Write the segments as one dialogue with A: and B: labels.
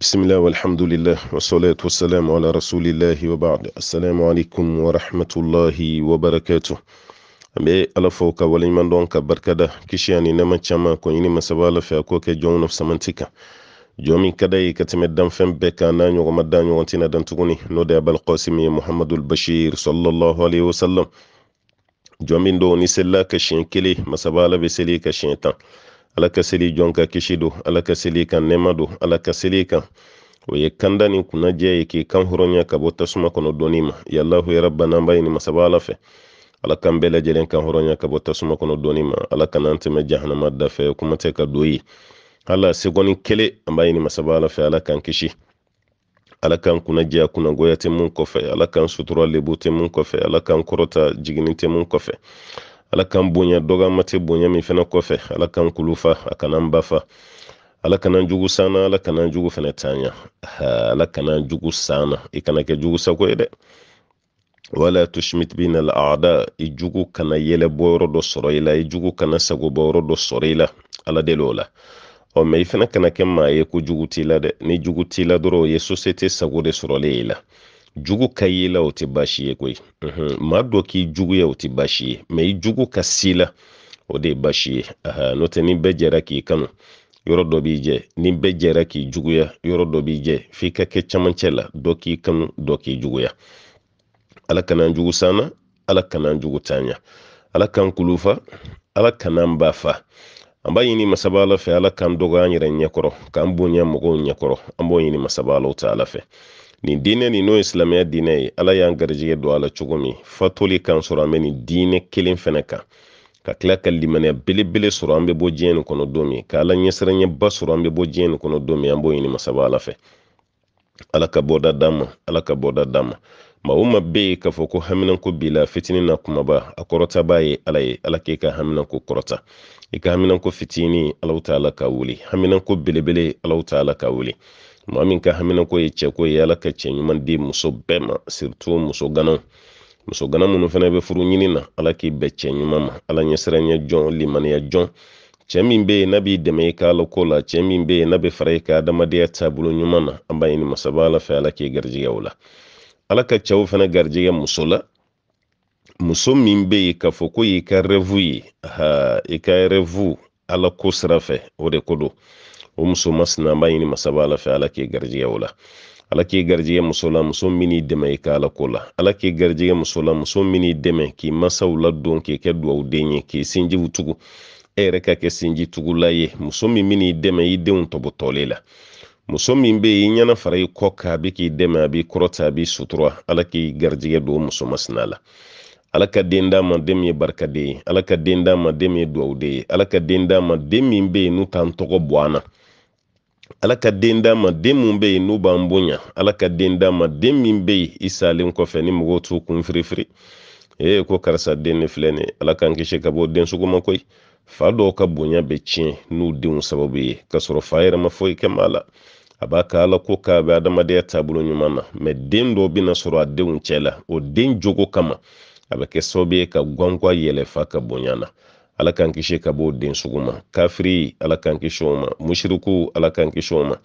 A: Bismillah walhamdulillah wassalatu wassalamu ala rasulillahi wa ba'd. Assalamu alaikum wa rahmatullahi wa barakatuh. An bɛ ala fɔ ka waleɲuman dɔn ka barikada kisi ani caman ko ɲini masaba ala fɛ a k'o kɛ jɔn nafasamanti kan jɔn min ka da ye ka tɛmɛ danfɛn bɛɛ kan n'a ɲɔgɔn ma da ɲɔgɔn tɛna dan tuguni n'o de ye ye muhamadul bashir alaihi wasallam jɔn min don ni selila ka siɲɛ kelen masaba ala bɛ seli ka siɲɛ tan ala ka seli jɔn ala ka kan nemadu don ala ka kan o kandani kuna ni kunnajɛ k'i kan hɔrɔnya kabo tasuma kono donima ya allah ya rabbana b'a ɲini masaba ala fɛ ala kan bela jelen kan hɔrɔnya kabo tasuma kono donima ala kan antima jahannama da fe kuma te ka doyi ye ala segɔni kele an b'a ɲini masaba ala fɛ ala k'an kishi ala k'an kuna kunnajɛya kuna goyate mun ko fe ala k'an sutura lebu tɛ mun fe ala k'an kɔrɔta jigini mun ko fe ala k'an bonya dɔgɔ ma tɛ bonya min fɛnɛ kɔfɛ ala k'an kulu a kana n ala kana jugu sanna ala kana jugu fɛnɛ tanya ala kana jugu sanna i kana kɛ jugu sago ye dɛ wala tushmit bina al i jugu kana yɛlɛ bɔ dɔ sɔrɔ i la i jugu kana sago bɔ dɔ sɔrɔ i la ala deli la ɔ mɛ i fɛnɛ kana kɛ maa ye ko jugu t'i la dɛ ni jugu t'i la dɔrɔn o ye sosiyete sago de sɔrɔlen i la jugu ka ye la o tɛ baasi ye koyi maa dɔ k'i juguya o tɛ baasi ye mɛ i jugu ka si la o de ye baasi ye n'o tɛ ni bɛɛ jɛra k'i kanu yɔrɔ dɔ b'i jɛ ni bɛɛ jɛra k'i juguya yɔrɔ dɔ b'i jɛ f'i ka kɛ camancɛ la dɔ k'i kanu dɔ k'i juguya ala kana an jugu sanna ala kana jugu tanya ala k'an kulufa ala kana bafa an b'a ɲini masaba ala fɛ ala k'an dɔgɔya an yɛrɛ ɲɛkɔrɔ k'an bonya mɔgɔw ɲɛkɔrɔ an b'o ɲini masaba ala ta ala fɛ nin diinɛ nin n'o ye silamɛya diinɛ ye ala y'an garijɛgɛ don a la cogo min fatoli k'an sɔrɔ an bɛ nin diinɛ kelen fɛnɛ kan ka tila ka limaniya belebele sɔrɔ an bɛ bɔ diɲɛ nin kɔnɔ don min ka ala ɲɛsiranɲɛba sɔrɔ an bɛ bɔ diɲɛ nin kɔnɔ don min an b'o ɲini masaba ala fɛ ala ka bɔda d'an ma ala ka bɔda d'an ma ma o ma be yen k'a fɔ ko haminanko b'i la fitinin na kumaba a kɔrɔta b'a ye ala ye ala k'e ka haminanko kɔrɔta i ka haminanko fitini alaw ta ala ka wuli haminanko belebele alaw ta ala ka wuli maa min ka haminako ye cɛko ye ala ka cɛɲuman di muso bɛɛ ma siritu muso ganaw muso gana minnu fana bɛ furu ɲini na ala k'i bɛɛ cɛɲuman ma ala ɲɛsiranya jɔn limaniya jɔn cɛ min bɛ yen n'a b'i dɛmɛ i ka alako la cɛ min bɛ yen n'a bɛ fara i ka adamadenya taabolo ɲuman na an b'a ɲini masaba ala fɛ ala k'i garijɛgɛ o la ala ka cɛw fana garijɛgɛ muso la muso min bɛ yen k'a fɔ ko y'i ka rɛfu ye i ka rɛfu ala ko sira fɛ o de ko don o muso masina an b'a ɲini masaba ala fɛ ala k'i garijɛgɛ o ala k'i garijɛgɛ muso muso min n'i dɛmɛ ala ko ala k'i garijɛgɛ muso muso min n'i dɛmɛ k'i masaw ladon k'i kɛ duwawuden ye k'i sinjiw tugu e yɛrɛ sinji tugula ye muso min bɛ n'i dɛmɛ i denw tɔbɔtɔlen muso min bɛ i ɲɛna fara i kɔ kan a k'i dɛmɛ a b'i kɔrɔta a b'i sutura ala k'i garijɛgɛ don muso masina la ala ka den d'a ma den min ye barikaden ye ala ka den d'a ma den min ye duwawuden ye ala ka den d'a ma den min bɛ yen n'u t'an tɔgɔ bɔ an na ala ka den d'a ma den min bɛ yen n'u b'an bonya ala ka den d'a ma den min bɛ yen i salen kɔfɛ ni mɔgɔw t'u kun firifiri ee ko karisa den de filɛ nin ye ala k'an kisi ka bɔ den sugu ma koyi fa dɔw ka bonya bɛ tiɲɛ n'u denw sababu ye k'a sɔrɔ fa yɛrɛ ma foyi kɛ maa la a b'a ka ala ko k'a bɛ adamadenya taabolo ɲuman na mɛ den dɔ bɛna sɔrɔ a denw cɛ la o den jogo kama a bɛ kɛ sababu ye ka gwangan yɛlɛfa ka bonya na ala k'an kisi ka b'o den sugu ma kafiri ala k'an kisi o ma musiriku ala k'an kisi o ma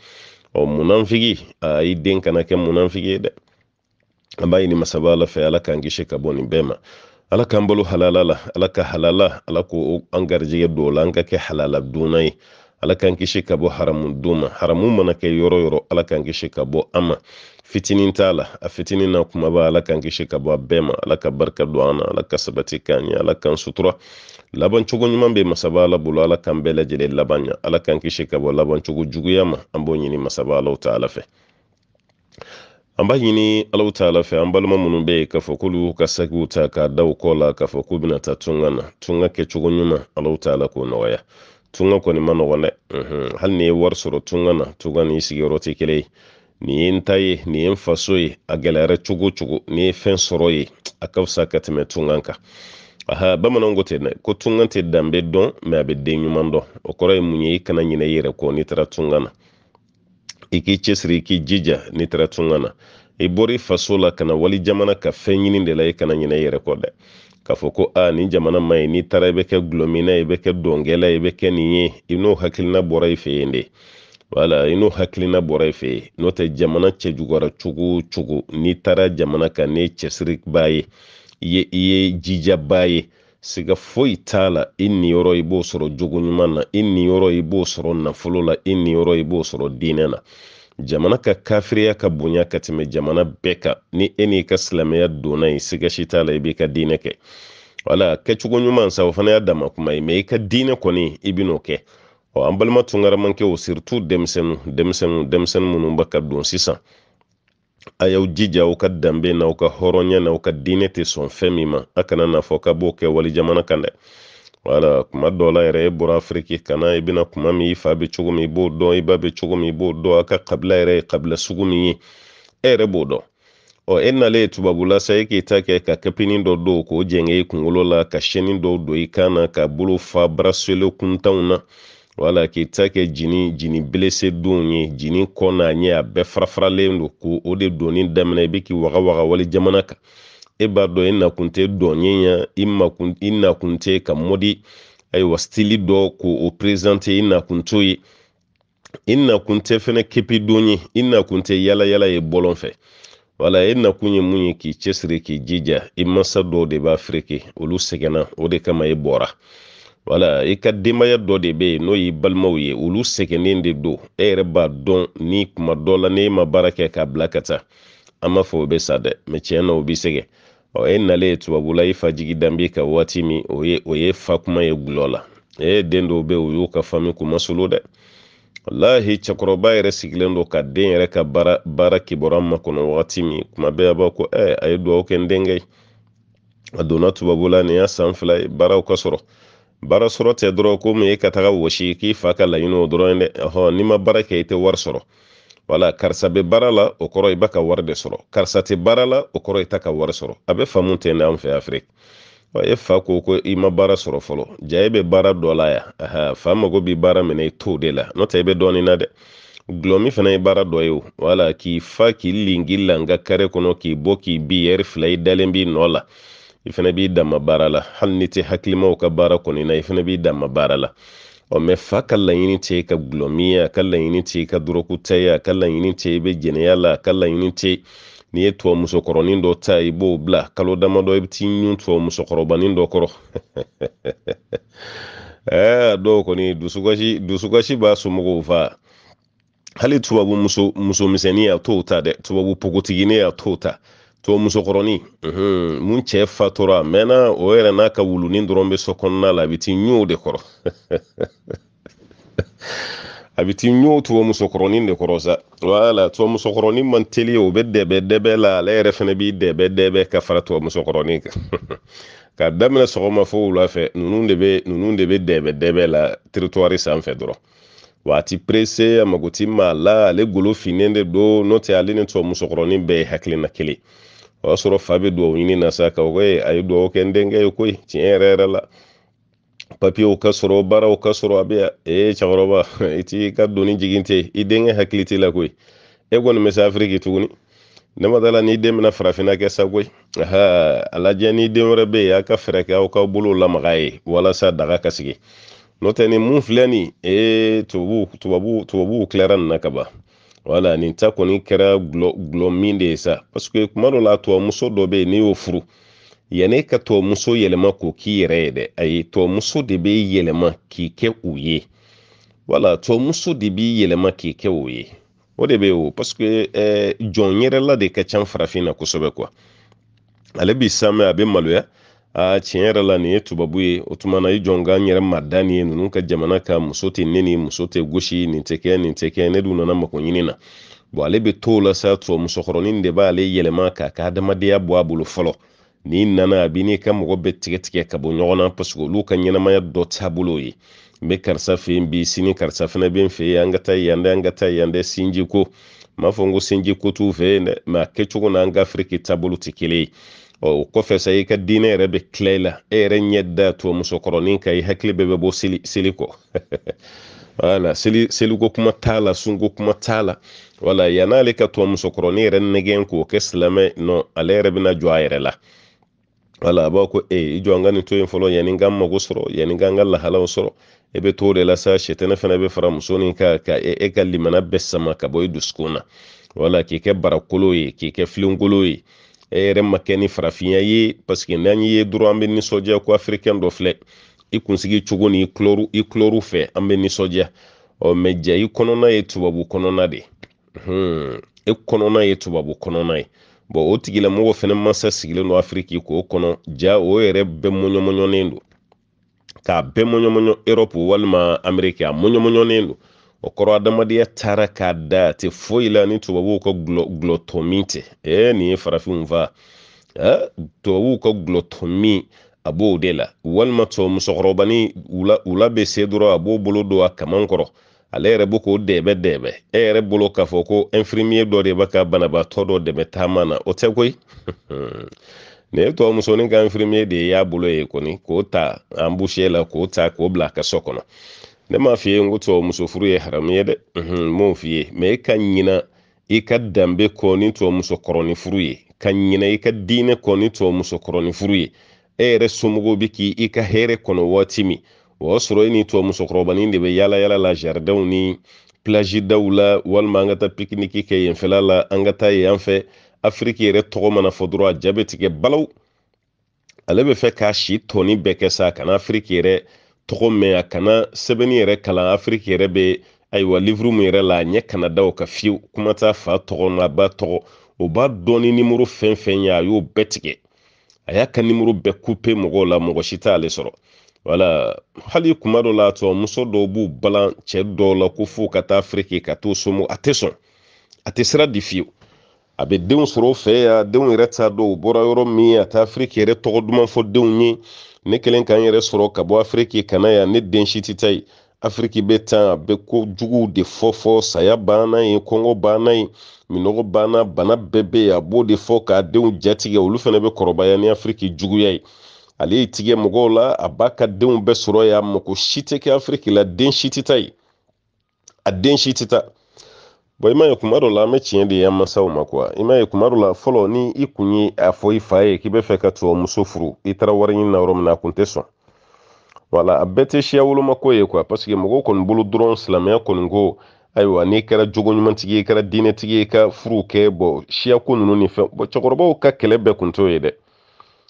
A: ɔ munanfigi a i den kana kɛ munanfigi ye dɛ an b'a ɲini masaba ala fɛ ala k'an kisi ka bɔ nin bɛɛ ma ala k'an balo halala la ala ka halala ala ko an garijɛgɛ don o la an ka kɛ halala donna ye ala k'an kisi ka bɔ haramu don ma haramu mana kɛ yɔrɔ yɔrɔ ala k'an kisi ka bɔ an ma fitinin t'a la a fitinin na kumaba ala k'an kisi ka bɔ a bɛɛ ma ala ka barika don an na ala ka sabati k'an ɲɛ ala k'an sutura laban cogo ɲuman bɛ masaba ala bolo ala k'an bɛɛ lajɛlen laban ɲɛ ala k'an kisi ka bɔ laban cogo juguya ma an b'o ɲini masaba alaw ta ala fɛ an b'a ɲini alaw ta ala fɛ an balima minnu bɛ yen k'a fɔ k'olu ka sakiw ta k'a da u kɔ la k'a fɔ k'u bɛna taa tunga na tunga kɛcogo ɲuman alaw ta ala k'o nɔgɔya tunga kɔni ma nɔgɔn dɛ mhm, hali n'i ye wari sɔrɔ tunga na tunga n'i sigiyɔrɔ tɛ kelen ye nin ye n ta ye nin ye n faso ye a gɛlɛyara cogo cogo ni ye fɛn sɔrɔ ye a ka fisa ka tɛmɛ tunkan kan aha bamananw ko tɛ ko tunkan tɛ danbe dɔn mɛ a bɛ den ɲuman dɔn o kɔrɔ ye mun ye i kana ɲinɛ i yɛrɛ kɔ n'i taara tunkan na i k'i cɛsiri i k'i jija n'i taara tunkan na i bɔr'i faso la kana wali jamana ka fɛn ɲini de la i kana ɲinɛ i yɛrɛ kɔ dɛ k'a fɔ ko a nin jamana ma ɲi n'i taara i bɛ kɛ gulɔmina i bɛ kɛ dɔnkɛla i bɛ kɛ nin ye i n'o hakilina bɔra i fɛ yen de wala i n'o hakilina bɔra i fɛ n'o tɛ jamana cɛjugɔra cogo o cogo n'i taara jamana kan ne ye cɛsiriba ye i ye i ye jijaba ye siga foyi t'a la i niyɔrɔ i b'o sɔrɔ jogo ɲuman na i niyɔrɔ i b'o sɔrɔ nafolo la i niyɔrɔ i b'o sɔrɔ diinɛ na jamana ka kafiriya ka bonya ka tɛmɛ jamana bɛɛ kan ni e n'i ka silamɛya donna yen siga si t'a la i b'i ka diinɛ kɛ wala kɛcogo ɲuman sa o fana y'a dama kuma ye mɛ i ka diinɛ kɔni i bɛn'o kɛ an balima tunkaramankɛw siritu denmisɛnu denmisɛnu denmisɛnu minnu bɛ ka don sisan a y'aw jija aw ka danbe n'aw ka hɔrɔnya n'aw ka diinɛ tɛ sɔn fɛn min ma a kana n'a fɔ ka b'o kɛ wali jamana kan dɛ wala kuma dɔ la yɛrɛ i e bɔra afiriki kana i bɛna kuma min i fa be cogo min i b'o dɔn i ba bɛ cogo min i b'o dɔn a ka kabila yɛrɛ ye kabila sugu min ye e yɛrɛ b'o dɔn ɔ e nalen ye tubabula sa e k'i ta kɛ ka kɛpini dɔ do k'o jɛngɛ i kunkolo la ka sɛni dɔw don i kan na ka bolo fa barasele kuntanw na wala k'i ta kɛ jini jini belese denw ye jini kɔ n'a ɲɛ a bɛɛ farafaralen do ko o de doni daminɛ i bɛ k'i waga waga wali jamana kan e b'a dɔn e nakun tɛ dɔnye ya i makun i nakun tɛ ka mɔdi ayiwa stili dɔ ko o perezante i nakun t'o ye i nakun tɛ fɛnɛ kepi don ye i nakun tɛ yala ye bɔlɔn fɛ wala e nakun ye mun ye k'i cɛsiri k'i jija i masa dɔw de b'a fereke olu sɛgɛna o de kama i bɔra wala i ka denbaya dɔ de be yen n'o y'i balimaw ye olu sɛgɛnnen de don e yɛrɛ b'a dɔn ni kuma dɔ la n'e ma baara kɛ k'a bila ka taa an b'a fɔ o bɛ sa dɛ mɛ tiɲɛ na o bɛ sɛgɛn ɔ e nalen tubabula i fa jigi dan b'i waati min o ye o ye fa kuma ye gulɔ la e den dɔw bɛ o y'u ka faamu k'u dɛ walahi cɛkɔrɔba yɛrɛ sigilen don ka den yɛrɛ ka baara baara kibaruya makɔnɔ wagati min kuma bɛɛ a b'a ko ɛ a ye dugawu kɛ n denkɛ a donna tubabula nin y'a san fila ye baaraw ka sɔrɔ baara sɔrɔ tɛ dɔrɔn ko min ye ka taga wɔsi k'i fa ka laɲini o dɔrɔn dɛ ɔhɔn n'i ma baara kɛ i tɛ wari sɔrɔ wala karisa bɛ baara la o kɔrɔ i b'a ka wari de sɔrɔ karisa tɛ baara la o kɔrɔ i t'a ka wari sɔrɔ a bɛ faamu ten de an fɛ afiriki e fa ko ko i ma baara sɔrɔ fɔlɔ ja e bɛ baara dɔ la yan aha fa mago b'i baara minɛ i t'o de la n'o tɛ i bɛ dɔɔnin na dɛ gulɔmin fana ye baara dɔ ye o wala k'i fa k'i lin k'i kare kɔnɔ k'i bɔ k'i bi ɛri er, fila i e dalen b'i nɔ la i fɛnɛ b'i dama baara la hali ni tɛ hakilimaw ka baara kɔni na i fɛnɛ b'i dama baara la ɔ mɛ fa ka laɲini tɛ ka gulɔmi ka laɲini tɛ i ka dɔrɔkuta ye a ka laɲini tɛ i bɛ jɛnɛya la a ka laɲini tɛ n'i ye tubabu musokɔrɔnin dɔ ta i b'o bila kalo damadɔ i bɛ t'i ɲun tubabu musokɔrɔbanin dɔ kɔrɔ ɛɛ dɔw kɔni dusukasi dusukasi b'a somɔgɔw eh, fa hali tubabu muso musomisɛnnin a t'o ta dɛ tubabu npogotiginin a t'o ta to musokɔrɔni mun cɛɛ fatura mɛna o yɛrɛ n'a ka wulunin dɔrɔn bɛ sɔkɔnɔna la a bɛ t'i ɲ'o de kɔrɔ a bɛ t'i ɲ'o tuwo de kɔrɔ sa wala tuwo man teli o bɛ dɛbɛ dɛbɛ la ale yɛrɛ fana b'i dɛbɛ dɛbɛ ka fara tuwo kan k'a daminɛ sɔgɔma fo wula fɛ ninnu de bɛ ninnu de bɛ dɛbɛ dɛbɛ la territoire sanfɛ dɔrɔn wa a a mago ti la ale golo finnen de don n'o tɛ ale ni tuwo bɛɛ ye hakilina kelen o y'a sɔrɔ fa bɛ duwawu ɲini na sa ka o ye a ye duwawu kɛ n denkɛ ye koyi tiɲɛ yɛrɛ yɛrɛ la papiyew ka sɔrɔ baaraw ka sɔrɔ a bɛ yan ee cɛkɔrɔba i t'i ka doni jigin ten i denkɛ hakili t'i la koyi e kɔni bɛ se afiriki tuguni ne ma da la n'i den bɛna farafinna kɛ sa koyi aha a lajɛ ni den wɛrɛ bɛ yen a ka fɛɛrɛ kɛ aw ka bolow lamaga ye walasa daga ka sigi n'o tɛ nin mun filɛ nin ee tubabu tubabu tubabuw tilara nin na ka wala nin ta kɔni kɛra gulɔ min de ye sa paseke kuma dɔ la tubabuso dɔ bɛ yen n'i y'o furu yanni ka tubabuso yɛlɛma k'o k'i yɛrɛ ye dɛ ayi tubabuso de bɛ yɛlɛma k'i kɛ u ye wala tubabuso de b'i yɛlɛma k'i kɛ o ye o de bɛ o paseke ɛɛ jɔn yɛrɛla de ka ca farafin na kosɛbɛ ale b'i san a bɛ maloya tiɲɛ yɛrɛ la nin ye tubabu ye o tuma na i jɔn ka n yɛrɛ mada nin ye ninnu ka jamana ka muso tɛ ne ni muso tɛ gosi nin tɛ kɛ nin tɛ kɛ ne dun nana mago ɲini na bon ale bɛ to la sa tubabu musokɔrɔnin de b'ale yɛlɛma k'a ka adamadenya bɔ a bolo fɔlɔ n'i nana a b'i n'i ka mɔgɔ bɛɛ tigɛtigɛ ka bɔ ɲɔgɔn na paseke olu ka ɲɛnamaya dɔ taabolo ye n bɛ karisa fɛ yen bi sini karisa fana bɛ n fɛ yen an ka taa yan dɛ an ka taa yan dɛ sinji ko n b'a fɔ n ko sinji ko t'u fɛ yen dɛ mɛ a kɛcogo n'an ka afiriki taabolo tɛ kelen ye o kɔfɛ sa i ka diinɛ yɛrɛ bɛ tila i la e yɛrɛ ɲɛ da to musokɔrɔnin kan e i hakili bɛɛ bɛ bɔ seli seli kɔ wala seli seliko kuma t'a la sunko kuma t'a la wala yan'ale ka to musokɔrɔnin yɛrɛ nɛgɛn k'o kɛ silamɛ nɔ ale yɛrɛ bɛna jɔ a yɛrɛ la wala a b'a ko e i jɔ n ka nin to yen fɔlɔ yanni n ka n mago sɔrɔ yanni n ka n ka lahalaw sɔrɔ i bɛ t'o de la sa sɛtɛnɛ fana bɛ fara muso nin kan ka e, e ka limana bɛɛ sama ka bɔ i dusukun na wala k'i kɛ barakolo ye k'i kɛ filenkolo ye e yɛrɛ ma kɛ ni farafinya ye paseke n'an ye dɔrɔn an bɛ nisɔndiya ko afirikɛn dɔ filɛ i kunsigi cogo ni kulɔru i kulɔru fɛ an bɛ nisɔndiya ɔ mɛ ja i kɔnɔna ye tubabu kɔnɔna de hmm e kɔnɔna ye tubabu kɔnɔna ye bɔn o tigilamɔgɔ fana mansa sigilen don afiriki k'o kɔnɔ ja o yɛrɛ bɛɛ mɔɲɔmɔɲɔnen don k'a bɛɛ mɔɲɔmɔɲɔ erɔpu walima ameriki a mɔɲɔmɔɲɔnen don o kɔrɔ adamadenya taara k'a da tɛ foyi la ni tubabuw ka gulɔtɔmin tɛ ee nin ye farafinw fa tubabuw ka gulɔtɔmin a b'o de la walima tubabu musokɔrɔbani wula bɛ se dɔrɔn a b'o bolo don a kaman kɔrɔ ale yɛrɛ b'o k'o dɛbɛ dɛbɛ e yɛrɛ bolo k'a fɔ ko infirmier dɔ de bɛ ka banabaatɔ dɔ dɛmɛ taama na o tɛ koyi nin ye tubabu musonin ka infirmier de y'a bolo ye kɔni k'o ta embaucher la k'o ta k'o bila a ka so kɔnɔ ne m'a f'i ye n muso furu ye haramu ye dɛ n m'o f'i ye ka ɲina i ka danbe kɔ ni tubabu muso kɔrɔni furu ye ka ɲina i ka diinɛ kɔ ni tubabu muso kɔrɔni furu ye e yɛrɛ somɔgɔw bi k'i i ka hɛrɛ kɔnɔ waati min o y'a sɔrɔ e ni tubabu musokɔrɔbanin de la jardinw ni plage daw la walima an ka taa pikiniki kɛ yenfɛla la an ka taa yen mana fɔ dɔrɔn a ja ale bɛ fɛ k'a si tɔni bɛɛ sa kana afiriki yɛrɛ tɔgɔ mɛn a kana sɛbɛnni yɛrɛ kalan afiriki yɛrɛ bɛ ayiwa livuru min yɛrɛ la a ɲɛ kana da o ka fiyewu kuma t'a fa tɔgɔ n'a ba tɔgɔ o b'a dɔn ni nimoro fɛn fɛn ye a y'o bɛɛ tigɛ a y'a ka nimoro bɛɛ kupe mɔgɔw la mɔgɔ si t'ale sɔrɔ wala hali kuma dɔ la a muso dɔw b'u balan cɛ dɔw la ko f'u ka taa afiriki ka t'u somɔgɔ a tɛ sɔn a tɛ sira di fiyewu a bɛ denw sɔrɔ o fɛ yan denw yɛrɛ t'a dɔn u bɔra yɔrɔ min a taa afiriki yɛrɛ tɔgɔ duman fɔ denw ye ne kelen kan yɛrɛ sɔrɔ ka bɔ afiriki ka na yan ne den si tɛ ta yen afiriki bɛ tan a bɛ ko juguw de fɔfɔ saya banna ye kɔngɔ banna ye minɔgɔ banna bana bɛɛ bɛ yen a b'o de fɔ k'a denw jatigɛ olu fana bɛ kɔrɔbaya ni afiriki juguya ye ale y'i tigɛ mɔgɔw la a b'a ka denw bɛɛ sɔrɔ yan mɔgɔ si tɛ kɛ afiriki la den si tɛ ta yen a den si tɛ ta i m'a ye kuma dɔ la an bɛ tiɲɛ de ye an masaw ma kuwa i m'a ye kuma dɔ la fɔlɔ ni i kun ye a fɔ i fa ye k'i bɛ fɛ ka tubabu furu i taara wari ɲini na yɔrɔ min na a kun tɛ sɔn wala a bɛɛ tɛ siya wolomako ye kuwa paseke mɔgɔw kɔni bolo dɔrɔn silamɛya kɔni ko ayiwa n'i kɛra jogo ye i kɛra diinɛtigi ye i ka furu kɛ bɔn siyako ninnu ni fɛn bɔn cɛkɔrɔbaw ka kɛlɛ bɛɛ kun t'o ye dɛ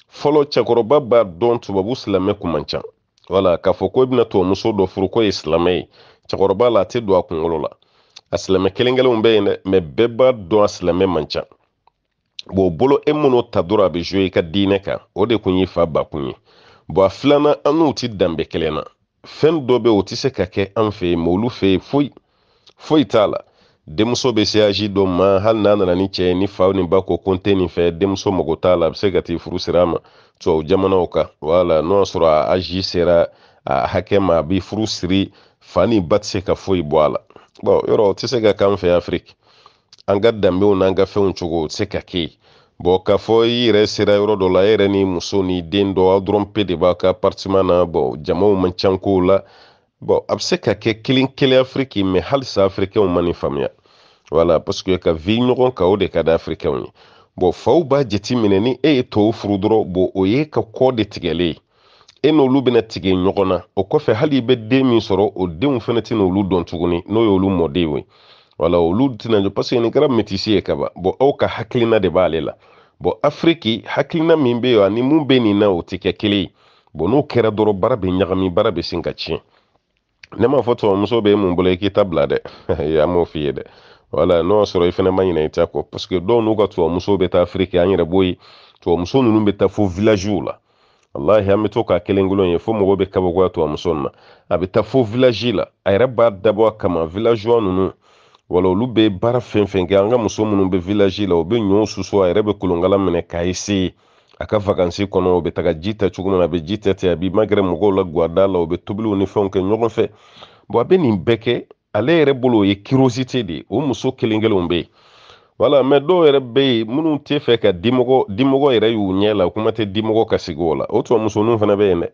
A: fɔlɔ cɛkɔrɔba b'a dɔn tubabu silamɛ kun man ca wala k'a fɔ ko i bɛna tubabu dɔ furu ko ye silamɛ ye cɛkɔrɔba la a tɛ don a kunkolo la a silamɛ kelen kelenw bɛ yen dɛ mɛ bɛɛ b'a dɔn a silamɛ man ca bon bolo e minnu ta dɔrɔn a bɛ i ka diinɛ kan o de kun y'i fa ba ye bon a filanan an n'u ti danbe kelen na fɛn dɔ bɛ o tɛ se ka kɛ an fɛ yen mɛ olu fɛ yen foyi foyi t'a la denmuso bɛ se azi dɔ ma hali n'a nana ni cɛ ye ni faw ni ba ko ko n tɛ nin fɛ denmuso mago t'a la a bɛ se ka t'i furu sira ma tubabu jamanaw kan wala n'o y'a sɔrɔ a azi sera a hakɛ ma a b'i furu siri fa ni ba tɛ se ka foyi bɔ a la bon yɔrɔ o tɛ se ka k'an fɛ afiriki an ka danbew n'an ka fɛnw cogo o tɛ se ka kɛ yen bɔn k'a fɔ i yɛrɛ sera yɔrɔ dɔ la e yɛrɛ ni muso ni den dɔ aw dɔrɔn pe de b'a ka apartiman na bɔn jamaw man ca kow la bɔn a bɛ se ka kɛ kelen kelen afiriki mɛ halisa afirikɛnw ma nin faamuya wala parseke ka vi ɲɔgɔn kan o de ka di afirikɛnw ye bɔn faw b'a jate minɛ ni e ye tɔw furu dɔrɔn bon o ye ka kɔ de tigɛlen ye e n'olu bɛna tige ɲɔgɔn na o kɔfɛ hali i bɛ den min sɔrɔ o denw fana tɛna olu dɔn tuguni n'o y'olu mɔden ye wala olu tɛna jɔ parce nin kɛra métisi ye kaban bon aw ka hakilina de b'ale la bon afiriki hakilina min bɛ yen ani mun bɛ nin na o tɛ kɛ kelen ye bon n'o kɛra dɔrɔn baara bɛ ɲagami baara bɛ sin ka tiɲɛ ne m'a fɔ tubabumuso bɛ mun bolo i k'i ta bila dɛ an m'o f'i ye dɛ wala n'o y'a sɔrɔ i fana ma ɲinɛ i ta kɔ parce dɔw n'u ka tubabumuso bɛ taa afiriki an yɛrɛ b'o ye tubabumuso ninnu bɛ taa fo la walahi an bɛ to k'a kelen kelen ye fo mɔgɔw be kabakoya to a muso ma a bɛ taa fo vilazi la a yɛrɛ b'a dabɔ a kama vilazuwa ninnu wala olu bɛ baara fɛn fɛn kɛ an ka muso minnu bɛ vilazi la u bɛ ɲɔw susu a yɛrɛ bɛ kolonkala minɛ k'a ese a ka vakansi kɔnɔ u bɛ taga ji ta cogo min a bɛ ji tɛ a b'i magɛrɛ mɔgɔw la guwada la u bɛ tobiliw ni fɛnw kɛ ɲɔgɔn fɛ bɔn a bɛ nin bɛɛ kɛ ale yɛrɛ bolo o ye kirosite de o muso kelen kelenw bɛ yen wala mɛ dɔw yɛrɛ be yen minnu tɛ fɛ ka dimɔgɔ dimɔgɔ yɛrɛ y'u ɲɛ la kuma tɛ dimɔgɔ ka sigi la o tubabu musoninw fana bɛ yen dɛ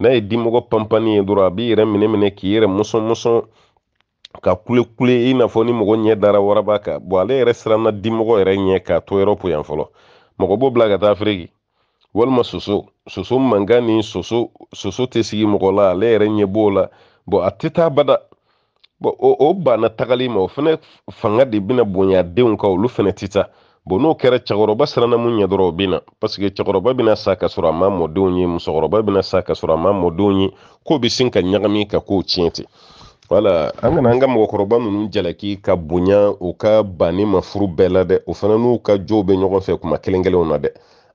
A: n'a ye dimɔgɔ panpanni ye dɔrɔn a b'i yɛrɛ minɛ minɛ k'i yɛrɛ musɔn musɔn ka kule kule i n'a fɔ ni mɔgɔ ɲɛ dara waraba kan bɔn ale yɛrɛ siranna dimɔgɔ yɛrɛ ɲɛ k'a to yɔrɔ yan fɔlɔ mɔgɔ b'o bila ka taa afiriki walima soso soso mankan ni soso soso tɛ sigi mɔgɔ la ale yɛrɛ ɲɛ b'o la bɔn a tɛ taa bada bɔn o o banna tagali ma o fɛnɛ fanga de bena bonya denw kan olu fɛnɛ ti bon n'o kɛra cɛkɔrɔba siranna mun ɲɛ dɔrɔn o bɛ na cɛkɔrɔba bɛna sa ka sɔrɔ a ma mɔdenw ye musokɔrɔba bɛna sa ka sɔrɔ a ma mɔdenw ye ko bɛ sin ka ɲagami ka kow tiɲɛ ten wala an kana an ka mɔgɔkɔrɔba ninnu jalaki ka bonya u ka banni ma furu bɛɛ la dɛ o fana n'u ka jow be ɲɔgɔn fɛ kuma kelen kelenw na dɛ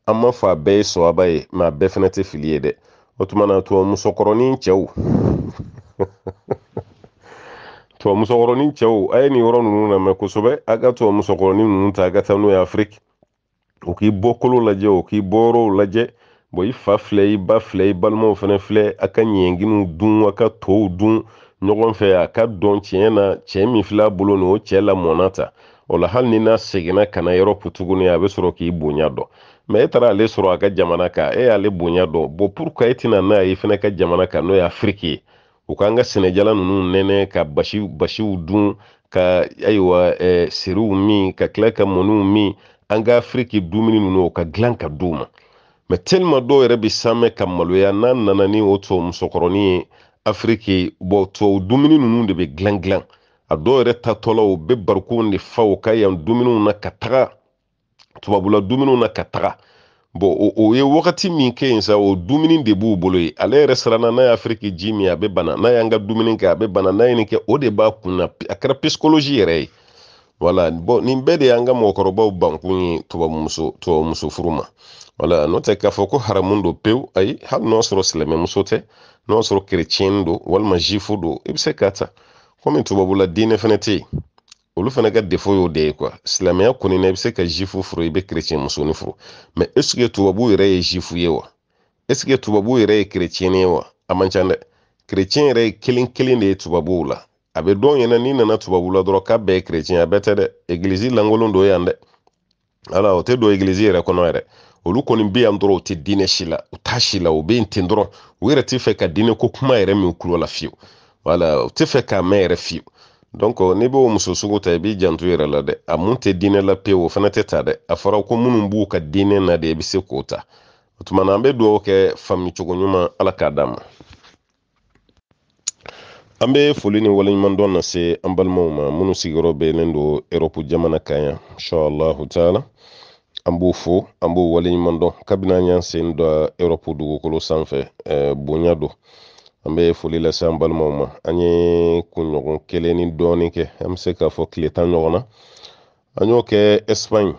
A: an ma fɔ a bɛɛ ye sɔaba ye mɛ a bɛɛ fana tɛ fili ye dɛ o tuma musokɔrɔnin cɛw tubabu musokɔrɔnin cɛw a ye nin yɔrɔ ninnu lamɛn kosɛbɛ a ka tubabu musokɔrɔnin ninnu ta a ka taa n'o ye afiriki o k'i bɔkolo lajɛ o k'i bɔyɔrɔw lajɛ bɔn i fa filɛ i ba filɛ i balimaw fana filɛ a ka ɲɛnginiw dun a ka tow dun ɲɔgɔn fɛ a ka dɔn tiɲɛ na cɛ min filɛ a bolo nin o cɛ lamɔna ta o la hali ni n'a seginna ka na yɔrɔ tuguni a bɛ sɔrɔ k'i bonya dɔn mɛ e taara ale sɔrɔ a ka jamana kan e y'ale bonya dɔn bɔn pour e tɛna n'a ye i fana ka jamana kan n'o ye afiriki ye u k'an ka sɛnɛjala eh, nunu nɛnɛ ka basi basiw dun ka ayiwa eh, seruw min ka kila ka mɔniw min an ka afiriki dumuni nunu o ka gilan ka di u ma mɛ dɔw yɛrɛ be samɛ ka maloya n'a nana ni o tubabu musokɔrɔni ye afiriki bɔn tubabu dumuni ninnu de be gilan gilan a dɔw yɛrɛ tatɔla u be barikow de fa u ka yan dumuniw na ka taga tubabula dumuniw na ka taga bon o ye wagati min kɛ yen sa o dumuni de b'u bolo ye ale yɛrɛ siranna n'a y'a ji min a bɛ bana n'a y'an ka dumuni kɛ a bɛ bana n'a ye nin kɛ o de b'a kun na a kɛra psychologie yɛrɛ ye wala bon nin bɛɛ de y'an ka mɔgɔkɔrɔbaw bankun ye tubabu tubabu furu ma wala n'o tɛ k'a fɔ ko haramu don pewu ayi hali n'o sɔrɔ silamɛmuso tɛ n'o sɔrɔ kerecɛn don walima zifu don i bɛ se k'a ta komi tubabula diinɛ fana tɛ yen olu fana ka defo y'o de ye kuwa silamɛya kɔni na i bɛ se ka zifu furu i bɛ kerecɛn musoni furu mɛ eske tubabu yɛrɛ ye zifu ye wa eske tubabu yɛrɛ ye kerecɛni ye wa a man ca dɛ kerecɛn yɛrɛ ye kelen kelen de ye tubabuw la a bɛ dɔw ɲɛna n'i nana tubabu la k'a bɛɛ ye kerecɛn a bɛɛ tɛ dɛ egilizi lankolon don yan dɛ ala o tɛ don egilizi yɛrɛ kɔnɔ yɛrɛ olu kɔni bɛ yan dɔrɔn u tɛ diinɛ si la u t'a si la u bɛ yen ten dɔrɔn u yɛrɛ tɛ fɛ ka diinɛ ko kuma yɛrɛ min kulo la fiyewu wala u tɛ fɛ k'a mɛn yɛrɛ fiyewu donc euh, n'i b'o muso sugu ta i b'i janto yɛrɛ la dɛ a mun tɛ diinɛ la pewu o fana tɛ ta dɛ a fɔra ko minnu b'u ka diinɛ na de i bɛ se k'o ta o tuma na an bɛ dugawu kɛ faamu cogo ɲuman ala k'a d'an ma an bɛ foli ni waleɲumandɔn na se an balimaw ma minnu sigiyɔrɔ bɛnnen don erɔpu jamana kan yan inshallahu taala an b'u fo an b'u waleɲumandɔn kabini an y'an sen da erɔpu dugukolo sanfɛ eh, bonya don an bɛ foli lase an balimaw ma an ye kunɲɔgɔn kelen ni dɔɔnin kɛ an bɛ se k'a fɔ tile tan ɲɔgɔn na an y'o kɛ espagne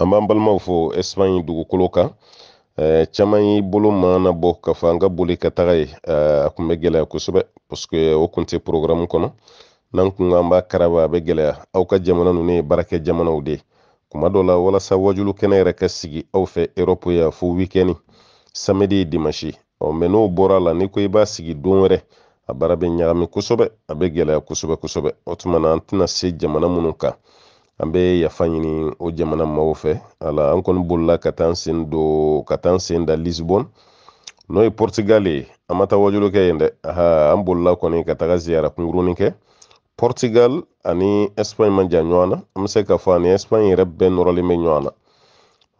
A: an b'an balimaw fo espagne dugukolo kan eh, caman y'i bolo mana bɔ k'a fɔ an ka boli ka taga ye eh, a kun bɛ gɛlɛya kosɛbɛ paseke o kun tɛ porogaramu kɔnɔ n'an kun k'an b'a karaba a bɛ gɛlɛya aw ka jamana ninnu ye baarakɛ jamanaw de kuma dɔ la walasa wajulu kɛnɛ yɛrɛ ka sigi aw fɛ erɔpu ya fo wikɛni samedi dimanche ɔ mɛ n'o bɔra la n'i ko i b'a sigi don wɛrɛ a baara bɛ ɲagami kosɛbɛ a bɛ gɛlɛya kosɛbɛ kosɛbɛ o tuma na an tɛna se jamana minnu kan an bɛ yafa ɲini o jamana maaw fɛ ala an kɔni bolila ka taa an sen don ka taa an sen da lisbon n'o ye pɔrtugali ye an ma taa wajulu kɛ yen dɛ aha an bolila kɔni ka taga ziyara kunkurunin kɛ pɔrtugal ani ɛsipaɲi ma jan ɲɔgɔn na an bɛ se k'a fɔ ani ɛsipaɲi yɛrɛ bɛɛ nɔrɔlen bɛ ɲɔgɔn na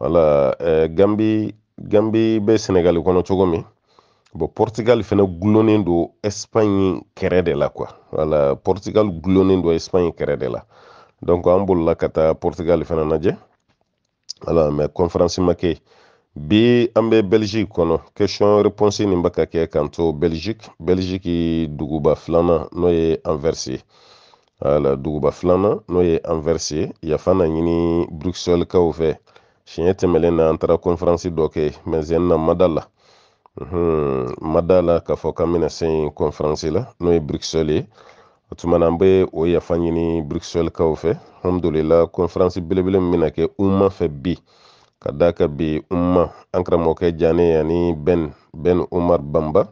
A: wala eh, gambi gambi bɛ senegali kɔnɔ cogo min bon portugal fɛnɛ gulonnen do espagne kɛrɛ de la quoi wala portugal gulonnen do espagne kɛrɛ de la donc an bolila ka taa portugal fɛnɛ najɛ wala mais conférence ma kɛ bi an bɛ belgique kɔnɔ question réponse nin bɛ ka kɛ kan to belgique belgique duguba filanan n'o ye anvers ye wala duguba filanan n'o ye anvers ye yafa na ɲini bruxelles kaw fɛ siɲɛ tɛmɛlen na an taara conférence dɔ kɛ mais zen na ma la Mhm. madala da la k'a fɔ k'an bɛna se kɔnfaransi la n'o ye brikisɔli ye o tuma na an bɛ o yafa ɲini brikisɔlikaw fɛ hamdulila kɔnfaransi belebele min bɛna kɛ umma fɛ bi ka da ka bi umma an karamɔgɔkɛ jane ani ben bɛn umar banba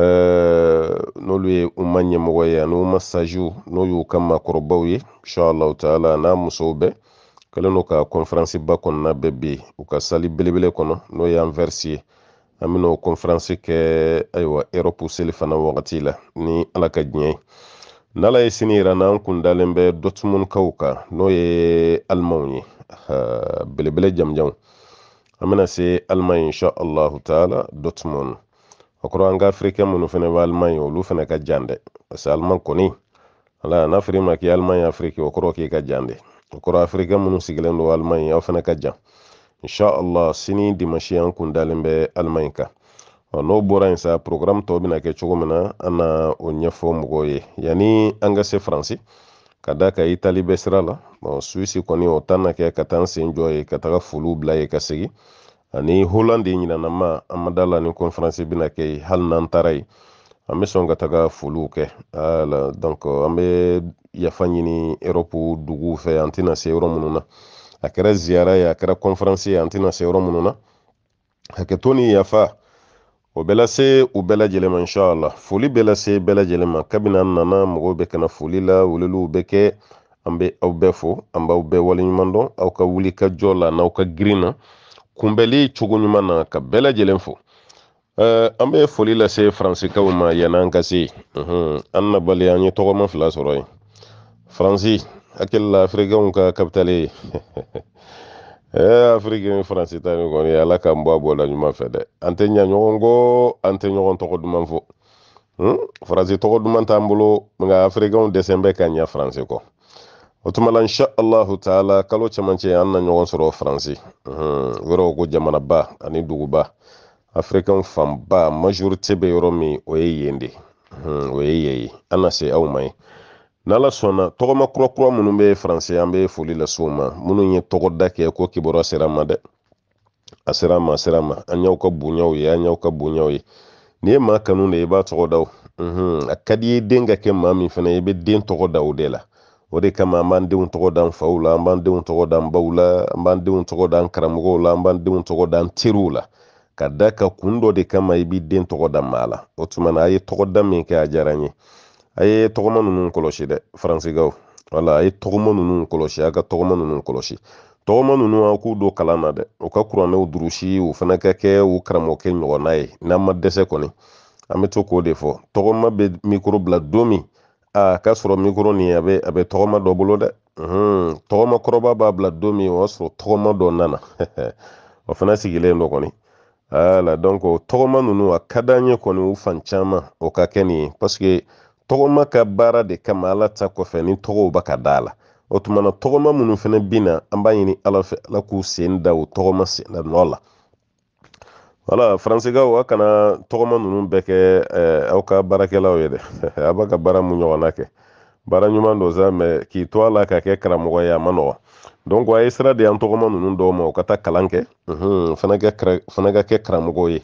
A: eh, n'olu ye umma ɲɛmɔgɔ ye ani umma sajiw n'o y'u ka maakɔrɔbaw ye inshallah taala n'a musow bɛɛ kɛlen don ka ba kɔnɔna bɛɛ bi u ka sali belebele kɔnɔ n'o y'an ye an ben'o konferansi kɛ ayiwa erɔpu seli fana wagati la ni ala ka diɲɛ ye n'ala ye sini yira n'an kun dalen bɛ dɔtmunkaw kan n'o ye alimaw ye belebele jamijanw an bena se alimaɲi insha allahu taala dɔtmun o kɔrɔ an ka afirikɛ minnu fɛnɛ be alimaɲi olu fɛnɛ ka jan dɛ parce aliman kɔni ala n'a fɔr'i ma k'i alimaɲi afiriki o kɔrɔ k'i ka jan de o kɔrɔ afirikɛ minnu sigilen do alimaɲi aw fɛnɛ ka jan insha allah sini dimanshi an kun dalen bɛ alimaɲi kan n'o bɔra yen sa programme tɔ bɛna kɛ cogo min na an na o ɲɛfɔ mɔgɔw ye yanni an ka se faransi ka da ka itali bɛ sira la suwisi kɔni o tan na kɛ ka taa n sen jɔ ye ka taga foliw bila ye ka segin ani holandi ɲinanama an ma da la ni conférence bɛna kɛ yen hali n'an taara yen an bɛ sɔn ka taga foliw kɛ donc an bɛ yafa ɲini erɔpu duguw fɛ an tɛna se yɔrɔ minnu na a kɛra ziyara ye a kɛra kɔnfaransi ye an tɛna se yɔrɔ minnu na hakɛto ni yafa o bɛ lase u bɛɛ lajɛlen ma inshallah foli bɛ lase bɛɛ lajɛlen ma kabini an nana mɔgɔw bɛ kana foli la weleliw bɛ kɛ an bɛ aw bɛɛ fo an b'aw bɛɛ waleɲuman dɔn aw ka wuli ka jɔ la n'aw ka girin na kunbɛli cogo ɲuman na ka bɛɛ lajɛlen fo Uh, an bɛ foli lase faransikaw mhm, ma yann'an ka se uh -huh. an na bali an ye tɔgɔma fila sɔrɔ yen faransi hakilila afirikɛnw ka kapitale ye eh, afiriki ni faransi kɔni ala k'an bɔ a bɔla ɲuman fɛ dɛ an tɛ ɲa ɲɔgɔn kɔ an tɛ ɲɔgɔn tɔgɔ duman fɔ hmm? faransi tɔgɔ duman t'an bolo nka afirikɛnw dɛsɛn bɛ ka ɲa faransi kɔ o tuma la insha allahu taala kalo camancɛ an na ɲɔgɔn sɔrɔ faransi hmm, yɔrɔ ko jamanaba ani duguba afrikaw fanba majorite bɛ yɔrɔ min o ye yen de hmm, o ye yen ye an na se aw ma ye n'ala sɔnna tɔgɔma kurakura minnu be faransi an bɛ foli lase o ma minnu ye tɔgɔda kɛ ko kibaruya sera ma dɛ a sera ma a sera ma an y'aw ka bonyaw ye an y'aw ka bonyaw ye n'i ye maa kanu de i b'a tɔgɔ da o a ka di ye den ka kɛ maa min fana i bɛ den tɔgɔ da o de la o de kama an b'an denw tɔgɔ da an faw la an b'an denw tɔgɔ da an baw la an b'an denw tɔgɔ da an karamɔgɔw la an b'an denw tɔgɔ da an teriw la ka da ka kun dɔ de kama i b'i den tɔgɔ da maa la o tuma na a ye tɔgɔda min kɛ a diyara n ye a ye tɔgɔma ninnu kɔlɔsi dɛ faransikaw wala a ye tɔgɔma ninnu kɔlɔsi a ka tɔgɔma ninnu kɔlɔsi tɔgɔma ninnu a k'u don kalan na dɛ u ka kuranɛw durusi u fana ka kɛ u karamɔgɔkɛ ɲɔgɔnna ye n'an ma dɛsɛ kɔni an bɛ to k'o de fɔ tɔgɔma bɛ mikoro bila don min a k'a sɔrɔ mikoro nin a bɛ a bɛ tɔgɔma dɔ bolo dɛ tɔgɔma kɔrɔba b'a bila don min o y'a sɔrɔ tɔgɔma dɔ nana o fana sigilen dɔ kɔni wala donc tɔgɔma ninnu a ka d'an ye kɔni u fan caman o ka kɛ nin ye paseke tɔgɔma ka baara de kama ala ta kɔfɛ ni tɔgɔw ba ka da la o tumana tɔgɔma minnu fana bina an b'a ɲini ala fɛ ala k'u sen da o tɔgɔma sen nɔ la wala faransikaw a kana tɔgɔma ninnu bɛɛ kɛ aw ka baarakɛlaw ye dɛ a b'a ka baara mun ɲɔgɔnna kɛ baara ɲuman don sa mɛ k'i to a la ka kɛ karamɔgɔ ye a ma nɔgɔ donc a ye sira di an tɔgɔma ninnu dɔw ma u ka taa kalan kɛ fana ka kɛ karamɔgɔw ye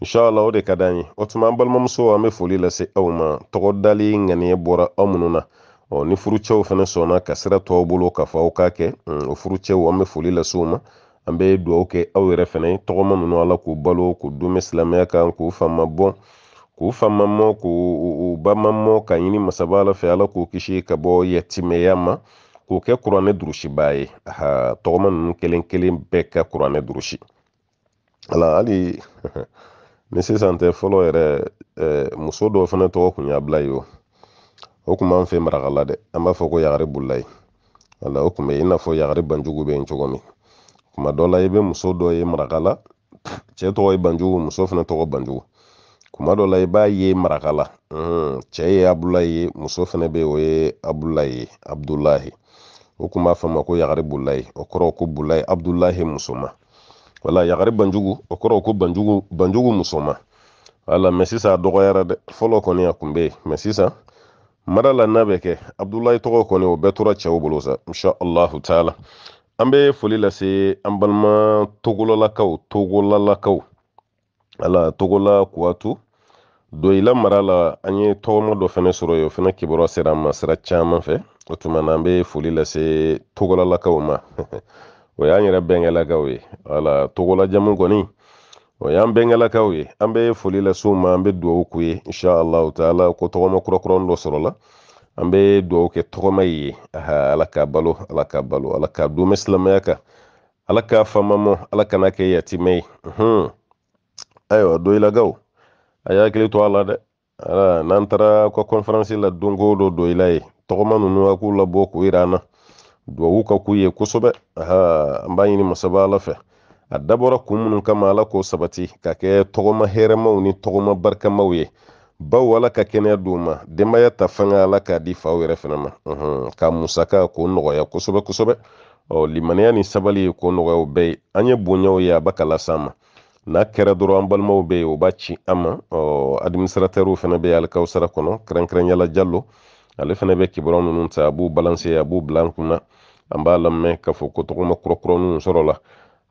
A: inshallah e o de ka d'an ye o tuma an balimamuso an bɛ foli lase aw ma tɔgɔdali ŋaniya bɔra aw minnu na ɔ ni furucɛw fana sɔnna ka sira tɔw bolo k'a fɔ aw k'a kɛ o furucɛw an bɛ foli lase u ma an bɛ dugawu kɛ aw yɛrɛ fana tɔgɔma ninnu ala k'u balo k'u don bɛ silamɛya kan k'u fama bɔn k'u fama mɔ k'u bama mɔ ka ɲini masaba ala fɛ ala k'u kisi ka bɔ yɛtimɛya ma k'o kɛ kuranɛ durusibaa ye aha tɔgɔma ninnu kelen kelen bɛɛ ka kuranɛ durusi ala hali ni sisan tɛ fɔlɔ yɛrɛ muso dɔw fana tɔgɔ kun y'a bila ye o kun b'an fɛ marakala dɛ an b'a fɔ ko yagari bulila wala o kun bɛ i n'a fɔ yagari banjugu bɛ yen cogo min kuma dɔ la i bɛ muso dɔ ye marakala cɛ tɔgɔ ye banjugu muso fana tɔgɔ banjugu kuma dɔ la i b'a ye marakala cɛ ye abulayi ye muso fana bɛ yen o ye abulayi ye abudulahi o kun b'a fɔ a ma ko yagari bulayi o kɔrɔ ko bulayi abudulahi muso wala yagari banjugu o kɔrɔ ko banjugu banjugu musoma wala mɛ sisan a dɔgɔyara dɛ fɔlɔ kɔni a kun be mɛ sisan mara la n'a bɛ kɛ abdulayi tɔgɔ kɔni o bɛɛ tora cɛw bolo sa insha allahu taala an bɛ foli lase an balima togolalakaw togolalakaw ala togola kuwatu doyila mara la an ye tɔgɔma dɔ fɛnɛ sɔrɔ ye o fɛnɛ kibaruya sera an ma sira caaman fɛ o tuma na an be foli lase togolalakaw ma o y'an yɛrɛ bɛnkɛlakaw ye wala togolajamu kɔni o y'an bɛnkɛlakaw ye an bɛ foli las'u ma an bɛ dugawu k'u ye insha taala ko tɔgɔma kurakurani dɔ sɔrɔla an bɛ dugawu kɛ tɔgɔma ye aha ala ka balo ala ka balo ala ka domɛ silamɛya kan ala k'a famamɔ ala kana kɛ yatimɛ ye ayiwa doyilagaw a y'a hakili to a la dɛ n'an taara ka kɔnfaransi la don o don doyila ye tɔgɔma ninnu a k'u labɔ k'u yira an na duwawu ka k'u ye kosɛbɛ an b'a ɲini masaba ala fɛ a dabɔra kun minnu kama ala k'o sabati ka kɛ tɔgɔma hɛrɛmaw ni tɔgɔma barikamaw ye baw ala ka kɛnɛya di u ma denbaya ta fanga ala k'a di faw yɛrɛ fana ma ka musaka k'o nɔgɔya kosɛbɛ kosɛbɛ limaniya ni sabali ye k'o nɔgɔya o bɛɛ ye an ye bonyaw ye a ba ka lasa ma n'a kɛra dɔrɔn an balimaw bɛ yen o b'a ci an ma administratɛrw fana bɛ alikaw sara kɔnɔ kɛrɛnkɛrɛnyala jalo ale fana bɛ kibaru ninnu ta a b'u balanse a b'u bila an kunna an b'a lamɛ k'a fɔ ko tɔgɔma kurakuraniw sɔrɔla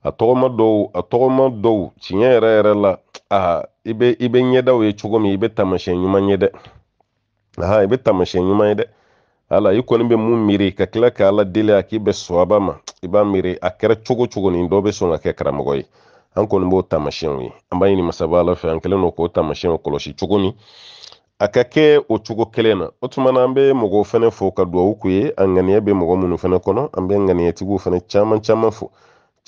A: a tɔgɔma dɔw a tɔgɔma dɔw tiɲɛ yɛrɛ yɛrɛ la aa i bɛ i bɛ ɲɛdaw ye cogo min i bɛ taamasiyɛn ɲuman ye dɛ aha i bɛ taamasiyɛn ɲuman ye dɛ ala i kɔni bɛ mun miiri ka tila ka ala deli a k'i bɛ sɔaba ma i b'a miiri a kɛra cogo cogo nin dɔ bɛ sɔn ka kɛ karamɔgɔ ye an kɔni b'o taamasiyɛnw ye an b'a ɲini masaba ala fɛ an kɛlen don k'o taamasiyɛnw kɔlɔsi cogo min a ka kɛ o cogo kelen na o tuma na an bɛ mɔgɔw fana fo ka duwawu k'u ye a ŋaniya bɛ mɔgɔ minnu fana kɔnɔ an bɛ ŋaniyatigiw fana caman caman fo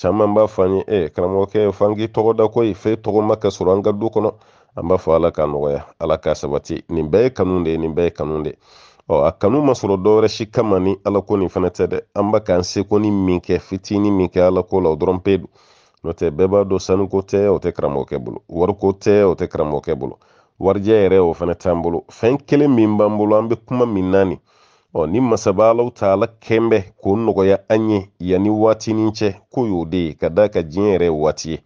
A: caman b'a fɔ an ye ɛ karamɔgɔkɛ f'an k'i tɔgɔ da ko ye f'e tɔgɔ ma ka sɔrɔ an ka du kɔnɔ an b'a fɔ ala k'a nɔgɔya ala k'a sabati nin bɛɛ ye kanu de ye nin bɛɛ ye kanu de ɔ a kanu ma sɔrɔ dɔwɛrɛ si kama ni ala ko nin fana tɛ dɛ an b'a k'an seko ni min kɛ fitinin min kɛ ala ko la o dɔrɔn pe don n'o tɛ bɛɛ b'a dɔn sanuko tɛ o tɛ karamɔgɔkɛ bolo wariko tɛ o tɛ karamɔgɔkɛ bolo warijɛ yɛrɛ o fana t'an bolo fɛn kelen min b'an bolo an bɛ kuma min na ɔ ni masabalaw taala kɛnbɛ k'o nɔgɔya an ye yanni waatinin cɛ ko y'o de ye ka d'a kan diɲɛ yɛrɛ waati ye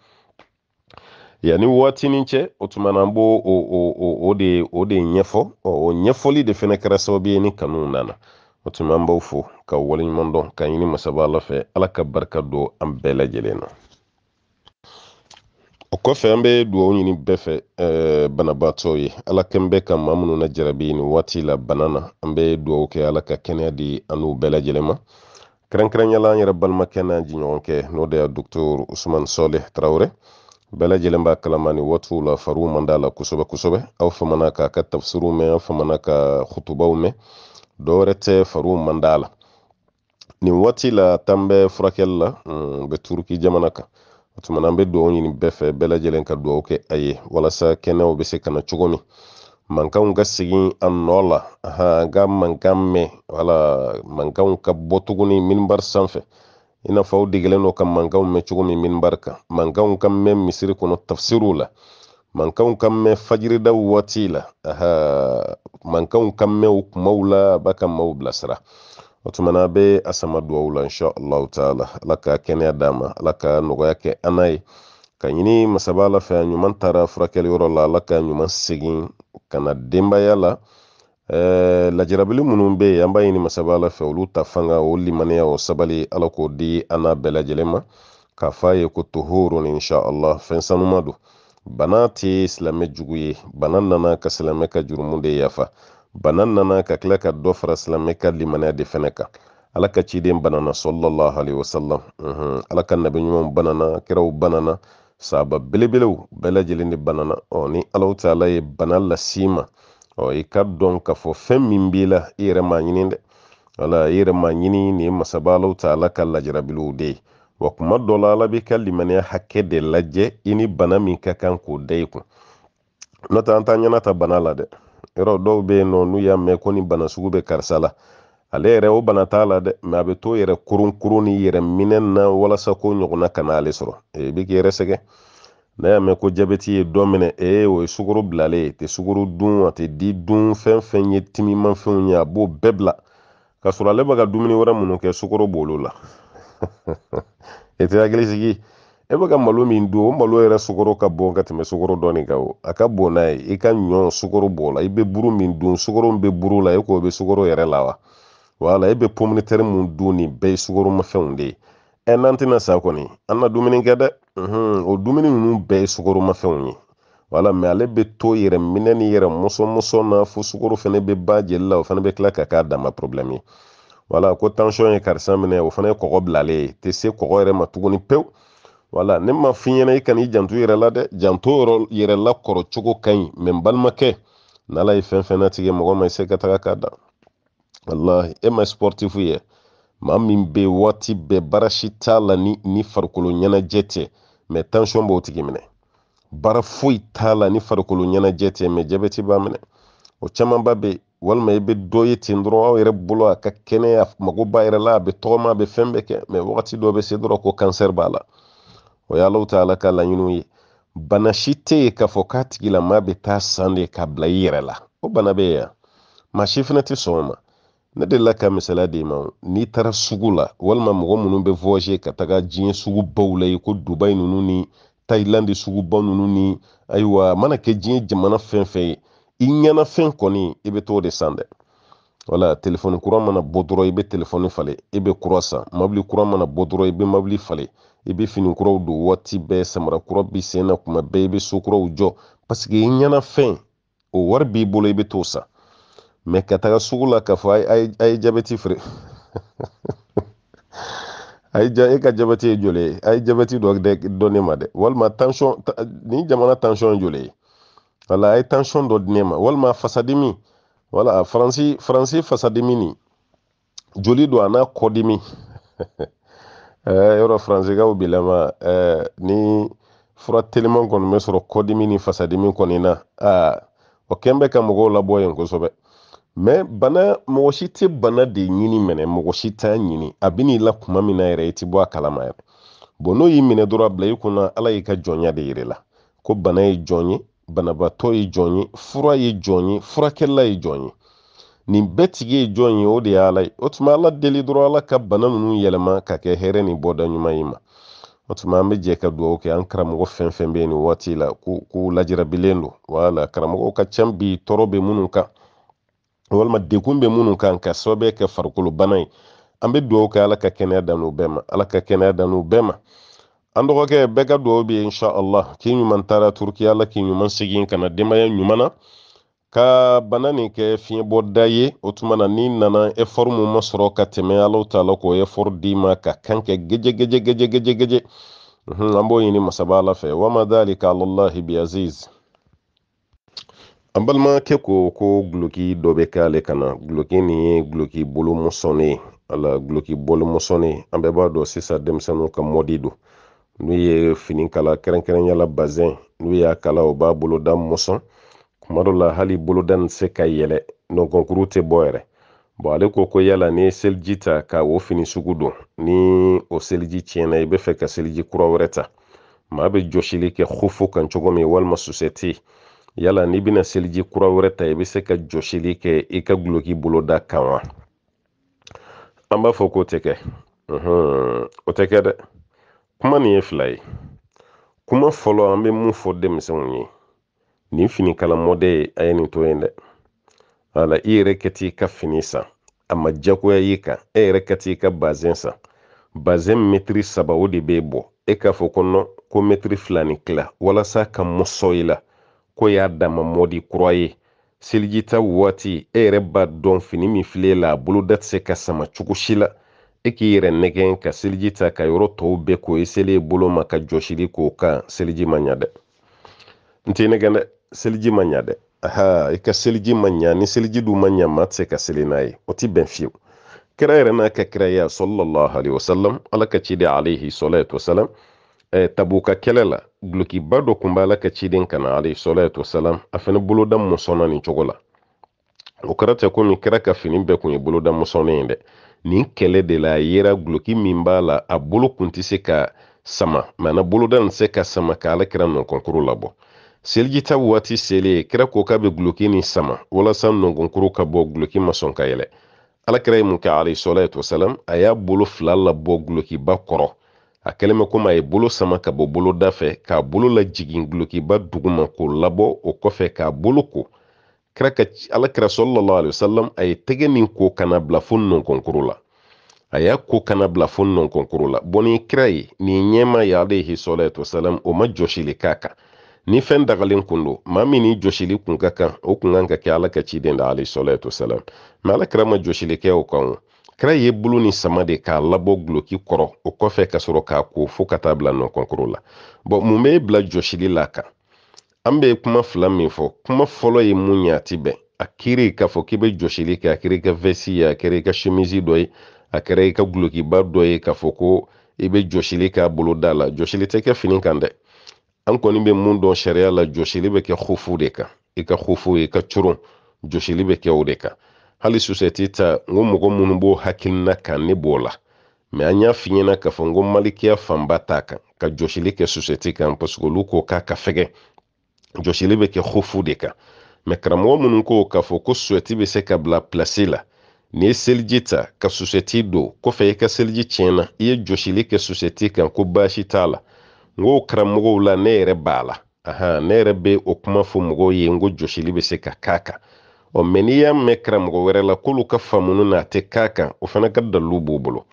A: yanni waatinin cɛ o tuma an b'o de o de ɲɛfɔ ɔ o ɲɛfɔli de fana kɛra sababu ye ni kanu nana o tuma an b'aw fo ka waleɲuman dɔn ka ɲini masaba fɛ ala ka barika don an bɛɛ lajɛlen na kɔfɛ an bɛ duwawu ɲini bɛɛ fɛ ɛɛ banabaatɔ ye ala kɛ n bɛ ka maa minnu na jarabi nin waati la bana na an bɛ duwawu kɛ ala ka kɛnɛya di an n'u bɛɛ lajɛlen ma kɛrɛnkɛrɛnyala an yɛrɛ balimakɛ n'a jiɲɔgɔn kɛ n'o de y'a docteur usmane sɔle tarawele bɛɛ lajɛlen b'a kalama nin waatiw la fariw man d'a la kosɛbɛ kosɛbɛ aw famana k'a ka tafsiriw mɛn aw famana ka hutubaw mɛn dɔ wɛrɛ tɛ fariw man d'a la nin waati la tan bɛ furakɛli la n mm, bɛ turuki jamana kan o tuma na an be dugawu ɲini bɛɛ fɛ bɛɛ ka dugawu kɛ a ye walasa kɛnɛw be se kana na cogo min mankanw ka segin a nɔ la an ka mankan mɛn wala ka bɔ tuguni minibari sanfɛ i n'a fɔ aw degelen don ka mankaw mɛn cogo min minibari kan mankaw ka mɛn misiri kɔnɔ tafisiriw la mankaw ka mɛn fajirida waati la mankaw ka mɛn o kumaw la a b'a ka maaw bilasira watumana be asama bɛ a la insha allah taala ala ka kɛnɛya d'a ma ala ka nɔgɔya kɛ an n'a ye ka ɲini masaba ala fɛ ɲuman taara furakɛli yɔrɔ la ala ka ɲuman segin ka na denbaya eh, la lajarabili minnu bɛ yen an b'a ɲini masaba ala fɛ olu ta fanga o limaniya o sabali ala k'o di ana n'a bɛɛ lajɛlen ma k'a fɔ a ye ko tohorun insha allah fɛn sanuma don bana tɛ silamɛ jugu ye bana nana ka silamɛ ka jurumu de yafa bana nana ka kila ka dɔ fara silamɛ ka limaniya de fɛnɛ kan ala ka ciden banana sallallahu alaihi wasallam uhum. Mhm. E ala ka nabi ɲumanw banana kiraw banana sahaba belebelew bɛɛ lajɛlen de banana ɔ ni alaw taala ye bana las'i ma ɔ i ka dɔn k'a fɔ fɛn min b'i la i yɛrɛ m'a ɲini dɛ wala i yɛrɛ m'a ɲini nin masaba alaw taala ka lajarabiliw de ye wa kuma dɔ la ala b'i ka limaniya hakɛ de lajɛ i ni bana min ka kan k'o da i kun n'o tɛ an t'a ɲɛna ta bana la dɛ yɔrɔ dɔw bɛ yen nɔ n'u y'a mɛn ko nin bana sugu bɛ karisa la ale yɛrɛ o bana t'a la dɛ mɛ a bɛ to yɛrɛ koron koron ni yɛrɛ minɛ na walasa ko ɲɔgɔnna kana ale sɔrɔ ee, i bɛ k'i yɛrɛ sɛgɛn n'a y'a mɛn ko jabɛti ye dɔ minɛ ee o ye sukoro bilalen ye tɛ sukoro dun a tɛ di dun fɛn fɛn ye timimafɛnw ye a b'o bɛɛ bila k'a sɔrɔ ale bɛ ka dumuni wɛrɛ minnu kɛ sukoro b'olu la i e tɛ hakili sigi e bɛ ka malo min dun o malo yɛrɛ sukaro ka bon ka tɛmɛ sukaro dɔɔni kan o a ka bon n'a ye i e ka ɲɔ sukaro b'o la i e bɛ buru min dun sukaro min bɛ buru la e k'o bɛ sukaro yɛrɛ la wa wala e bɛ pominitɛri mun dun nin bɛɛ ye sukoromafɛnw de ye ɛ n'an tɛna sa kɔni an na dumuni kɛ dɛ mhm, o dumuni ninnu bɛɛ ye sukoromafɛnw ye wala mɛ ale bɛ to yɛrɛ minɛ ni yɛrɛ mɔsɔn na fo sukaro fana bɛ ba jeli la o fana bɛ tila ka k'a dama problème ye wala ko tansiyɔn ye karisa minɛ o fana ye kɔgɔ bilalen ye tɛ se kɔgɔ yɛrɛ ma tuguni pewu wala ne ma fi ɲɛna i kana i janto yɛrɛ la dɛ janto yɛrɛ la kɔrɔ cogo ka ɲi mɛ n balimakɛ n'ala ye fɛn fɛn natigɛ mɔgɔ ma i se ka taga k'a dan walahi e ma sportifu ye maa min bɛ waati bɛɛ baara t'a la ni ni farikolo ɲɛnajɛ tɛ mɛ tansiyɔn b'o tigi minɛ baara foyi t'a la ni farikolo ɲɛnajɛ tɛ mɛ jabɛti b'a minɛ o camanba bɛ walima i bɛ dɔ ye ten dɔrɔn aw yɛrɛ bolo a ka kɛnɛ mago b'a yɛrɛ la a bɛ tɔgɔma a bɛ fɛn bɛɛ kɛ mɛ wagati dɔ bɛ se dɔrɔn ko kansɛri b'a la o y'alaw taala ka laɲiniw ye bana si tɛ yen k'a fɔ k'a tigilamaa bɛ taa san de k'a bila i yɛrɛ la o bana bɛ yan maa si fana tɛ sɔn ma ne delila ka misaliya d'i ma n'i taara sugu la walima mɔgɔ minnu bɛ voyager ka taga diɲɛ sugubaw la i ko dubayi ninnu ni tayilandi suguba ninnu ni ayiwa mana kɛ diɲɛ jamana fɛn fɛn ye i ɲɛnafɛn kɔni i bɛ t'o de san dɛ wala telefɔni kura mana bɔ dɔrɔn i bɛ telefɔni falen e bɛ kura san mobili kura mana bɔ dɔrɔn i bɛ mobili falen i be finikuraw don waati bɛɛ samarakura b'i sen na kuma bɛɛ i be sokuraw jɔ paseke i ɲɛna o wari b'i bolo i be t'o san mɛ ka taga sugu la k'a fɔ a ye jabɛti feere a ye ja e ka jabɛti ye joli ye a ye jabɛti dɔ dɔ ne ma dɛ walima tansɔn nin jamana tansɔn ye joli ye wala a ye tansɔn dɔ di ne ma walima fasadimi wala faransi faransi fasadimi nin joli don a n'a kɔdimi Eh, yɔrɔ faransekaw bilama eh, ni fura teliman kɔni bɛ sɔrɔ kɔdimi ni fasadimi kɔni na ah, o kɛn bɛ ka mɔgɔw labɔ yen kosɛbɛ mɛ bana mɔgɔ si tɛ bana de ɲini mɛnɛ mɔgɔ si t'a ɲini a bɛ n'i la kuma min na yɛrɛ i tɛ bɔ a kalama yɛrɛ bɔn n'o y'i minɛ dɔrɔn a bila i kunna ala y'i ka jɔnya de yira la ko bana ye jɔn ye banabaatɔ ye jɔn ye fura ye jɔn ye furakɛlila ye jɔn ye nin bɛɛ tigi ye jɔn ye o de ye ala ye o tuma ala deli dɔrɔn ala ka bana ninnu yɛlɛma ka kɛ hɛrɛ ni bɔda ɲuman ye ma o tuma an bɛ jɛ ka dugawu kɛ an karamɔgɔ fɛn fɛn bɛ waati la ko ko lajarabilen wala karamɔgɔ ka ca bi tɔɔrɔ bɛ minnu kan walima dekun bɛ minnu kan ka sababuya kɛ farikolo bana ye an bɛ dugawu kɛ ala ka kɛnɛya dan bɛɛ ma ala ka kɛnɛya dan bɛɛ ma an dɔgɔkɛ bɛɛ ka dugawu bɛ yen k'i ɲuman taara turukiya la k'i ɲuman segin ka denbaya ɲuman na ka bana nin kɛ fiɲɛbɔda ye o tuma na n'i nana effort mu masɔrɔ ka tɛmɛ alaw ta la k'o effort d'i ma ka kan kɛ geje an b'o ɲini masaba ala fɛ wama dhalika alallahi biaziz an balimakɛ ko ko guloki dɔ bɛ ale kana guloki nin ye guloki bolo mɔsɔnnen ala guloki bolo mɔsɔnnen an bɛɛ b'a dɔ sisan denmisɛnninw ka mɔdi do n'u ye fini kala kɛrɛnkɛrɛnnenya la bazɛn n'u y'a kala o b'a boloda mɔsɔn kuma dɔ la hali boloda se ka yɛlɛ nɔnkɔnkuru tɛ bɔ yɛrɛ bɔn ale ko ko yala ni ye seliji ta ka o fini sugu don ni o seliji tiɲɛna i bɛ fɛ ka seliji kura wɛrɛ ta maa bɛ jɔsili kɛ hofo kan cogo min walima sosɛti yala n'i bɛna seliji kura wɛrɛ ta i bɛ se ka jɔsili kɛ i ka guloki boloda kan wa an b'a fɔ k'o tɛ kɛ o tɛ kɛ dɛ kuma nin ye fila ye kuma fɔlɔ an bɛ mun fɔ denmisɛnw ye nin finikalan mɔdɛ ye a ye nin to yen dɛ wala i yɛrɛ ka e t'i ka fini san a ma diyagoya y'i kan e yɛrɛ ka t'i ka bazen san bazen mɛtiri saba o de b'e bɔ e k'a fɔ ko nɔ ko mɛtiri fila ni kila walasa ka mɔsɔ i la ko y'a dama mɔdi kura ye selijita waati e yɛrɛ b'a dɔn fini min filɛ la a boloda tɛ se ka sama cogo si la e k'i yɛrɛ nɛgɛn ka e seliji ta ka yɔrɔ tɔw bɛɛ ko i selen bolo ma ka jɔsili k'o kan seliji ma ɲa dɛ n t'i nɛgɛn dɛ seliji ma ɲa dɛ aha i ka seliji ma ɲa ni seliji dun ma ɲa maa tɛ se ka seli n'a ye o ti bɛn fiyewu kira yɛrɛ n'a ka kiraya sallallahu alaihi wasallam ala ka ciden alaihi salatu wasalam eh, tabuka kɛlɛ la dulokiba dɔ kun b'ala ka ciden kana alaihi salatu wasalam a fɛnɛ boloda musɔnna nin cogo la o kɛra tɛ komi kira ka fini bɛɛ kun ye boloda musɔnnen ye dɛ nin kɛlɛ de la a yera guloki min b'a la a bolo kun tɛ se ka sama mana boloda nin se ka sama ka alakira nɔnkɔnkuru labɔ seliji waati selen kira ko k'a be guloki ni sama walasa nɔnkɔnkuru ka bɔ guloki ma sɔn ka yɛlɛ alakira ye mun kɛ alayhisalatu wasalam a y'a bolo fila labɔ gulokiba kɔrɔ a kɛlen bɛ komi a ye bolo sama ka bɔ boloda fɛ k'a bolo lajigin gulokiba duguma k'o labɔ o kɔfɛ k'a bolo ko kira ka alakira sɔlɔlɔ alayhi a ye tɛgɛ nin ko kana bila fo nɔnkɔnkuru la a y'a ko kana bila fo nɔnkɔnkuru la bɔn nin kira ye nin ɲɛma ye alayhi wasalam o ma jɔsili k'a kan ni fɛn dagalen kun do maa min ni josili kun ka kan o kun kan ka kɛ ala ka ciden da alayhisalatu wasalam ma ala ma jɔsili kɛ o kan kira ye bolo ni sama de k'a labɔ guloki kɔrɔ o kɔfɛ ka sɔrɔ k'a ko fo ka taa bila nɔkɔnkɔrɔ la bɔn mun b'e bila jɔsili la kan an bɛ kuma fila min fɔ kuma fɔlɔ ye mun ye a ti bɛn a kiri k'a fɔ k'i bɛ jɔsili kɛ a kɛra ka vɛsi ye a kɛra ka semisi dɔ ye a kɛra ka gulokiba dɔ ye k'a fɔ ko i bɛ jɔsili k'a bolo da la jɔsili tɛ kɛ fini kan dɛ an kɔni be mun dɔn sariya la jɔsili be kɛ hofu de kan i ka hofu i ka coron jɔsili be kɛ o de kan hali susɛti ta n ko mɔgɔ minnu b'o hakilina kan ne b'o la mɛ an y'a fi k'a fɔ n malikiya fanba t'a kan ka jɔsili kɛ susɛti kan paseke olu ko k'a ka fɛgɛ jɔsili be kɛ hofu de kan mɛ karamɔgɔ minnu ko k'a fɔ ko susɛti bɛ se ka bila pilasi la n'i ye seliji ta ka susɛti don kɔfɛ i ka seliji tiɲɛna i ye jɔsili kɛ susɛti kan ko baasi t'a la ngo ko la ne yɛrɛ b'a la ahan ne yɛrɛ bɛ o kuma fɔ mɔgɔw ye n ko jɔsili se ka k'a kan ɔ mɛ n'i y'a mɛn karamɔgɔ wɛrɛ la k'olu ka faamunu na a tɛ k'a kan o fana ka dalilu b'o bolo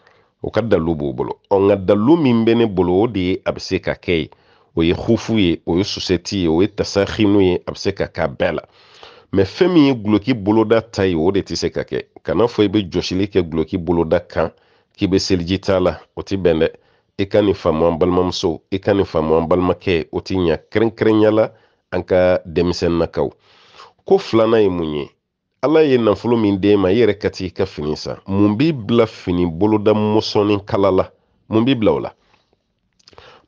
A: o ka dalilu b'o bolo ɔ nka dalilu min bɛ ne bolo o de ye a bɛ se ka kɛ ye o ye hufu ye o ye susɛti ye o ye tasahinu ye a bɛ se ka k'a bɛɛ la mɛ fɛn min ye guloki boloda ta ye o de tɛ se ka kɛ kana fɔ i bɛ jɔsili kɛ guloki boloda kan k'i be seliji la o tɛ bɛn dɛ i ka nin faamu an balimamuso i ka nin faamu an balimakɛ o ti ɲa kɛrɛnkɛrɛnya la an ka denmisɛnninnakaw ko filanan ye mun ye ala ye nafolo min d'e ma i yɛrɛ ka t'i ka fini san mun b'i bila fini boloda mɔsɔnni kala la mun b'i bila o la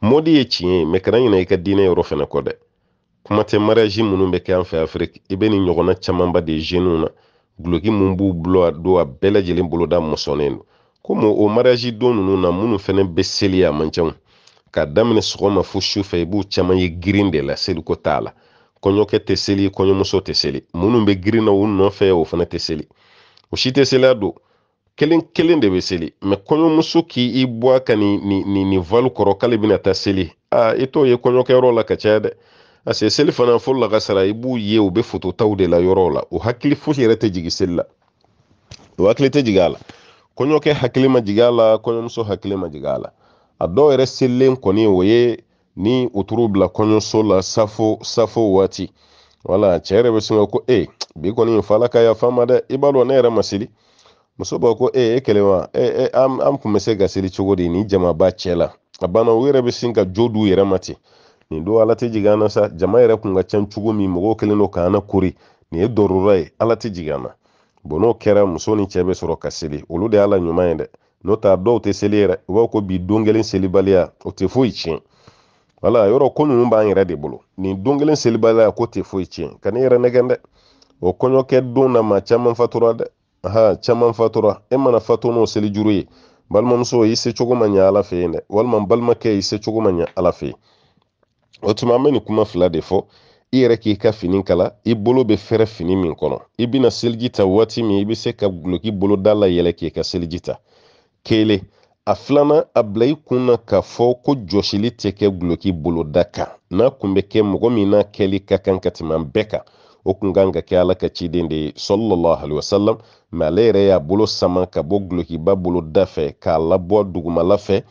A: mɔdi ye tiɲɛ ye mɛ kana ɲina i ka diinɛ yɔrɔ fɛnɛ kɔ dɛ kuma tɛ mariyazi minnu bɛ kɛ an fɛ afiriki i bɛ nin ɲɔgɔnna camanba de zenuw na guloki min b'u bulo a don a bɛɛ lajɛlen boloda mɔsɔnnen don komi o mariyaji don ninnu na minnu fɛnɛ bɛ seli a man ka daminɛ sɔgɔma fo sufɛ i b'u caman ye girin de la seliko t'a ah, ah, la kɔɲɔkɛ tɛ seli kɔɲɔmuso tɛ seli minnu bɛ girin u nɔfɛ o fana tɛ seli o si tɛ seliya don kelen kelen de bɛ seli mɛ kɔɲɔmuso k'i bɔ a ka nin nin nin nin valu kɔrɔ k'ale bɛna taa seli aa i t'o ye kɔɲɔkɛyɔrɔ la ka caya dɛ parce seli fana fo lakasara i b'u ye u bɛ fototaw de la yɔrɔw la o hakili fosi yɛrɛ tɛ jigin seli la o hakili tɛ jigin a la kɔɲɔkɛ hakili ma jigin a la kɔɲɔmuso hakili ma jigin a la a dɔw yɛrɛ selen kɔni o ye ni o t'u bila kɔɲɔso la safo safo waati wala cɛ yɛrɛ bɛ sin ka ko e bi kɔni fa la ka yafa ma dɛ i b'a dɔn ne yɛrɛ ma seli muso b'a ko e e kɛlɛ wa e an kun bɛ se ka seli cogo di nin jamaba cɛ la a banna u yɛrɛ bɛ sin ka jo d'u yɛrɛ ma ten nin don ala tɛ jigin an na sa jama yɛrɛ kun ka ca cogo min mɔgɔw kɛlen don k'an na kori nin ye dɔrɔra ye ala tɛ jigin an na bon n'o kɛra muso ni cɛɛ bɛ sɔrɔ ka seli olu de y'a la ɲuman ye dɛ n'o ta dɔw tɛ seli yɛrɛ u b'a ko bi don kelen selibaliya o tɛ foyi tiɲɛ wala yɔrɔ ko ninnu b'an yɛrɛ de bolo nin don kelen selibaliya ko tɛ foyi tiɲɛ ka n'i yɛrɛ nɛgɛn dɛ o kɔɲɔkɛ don na ma caman fatura dɛ aha caman fatura e mana fatu n'o seli juru ye balimamuso i se cogo ma ɲa ala fɛ yen dɛ walima balimakɛ i se cogo ma ɲa ala fɛ yen o tuma an bɛ nin kuma fila de fɔ i yɛrɛ k'i ka fini kala i bolo be fɛrɛ fini min kɔnɔ i bena seliji ta waati min i be se ka gulɔki boloda yɛlɛ k'i ka seliji ta kelen a filana a bila i kun na k'a fɔ ko jɔsili tɛ kɛ gulɔki boloda kan n'a kun bɛ kɛ mɔgɔ min n'a kɛli ka kan ka tɛmɛ bɛɛ kan o kun kan ka kɛ ala ka ciden de ye sɔlɔlɔ aliwasalam mɛ ale yɛrɛ y'a bolo sama ka bɔ gulɔkiba boloda fɛ k'a labɔ dugumala fɛ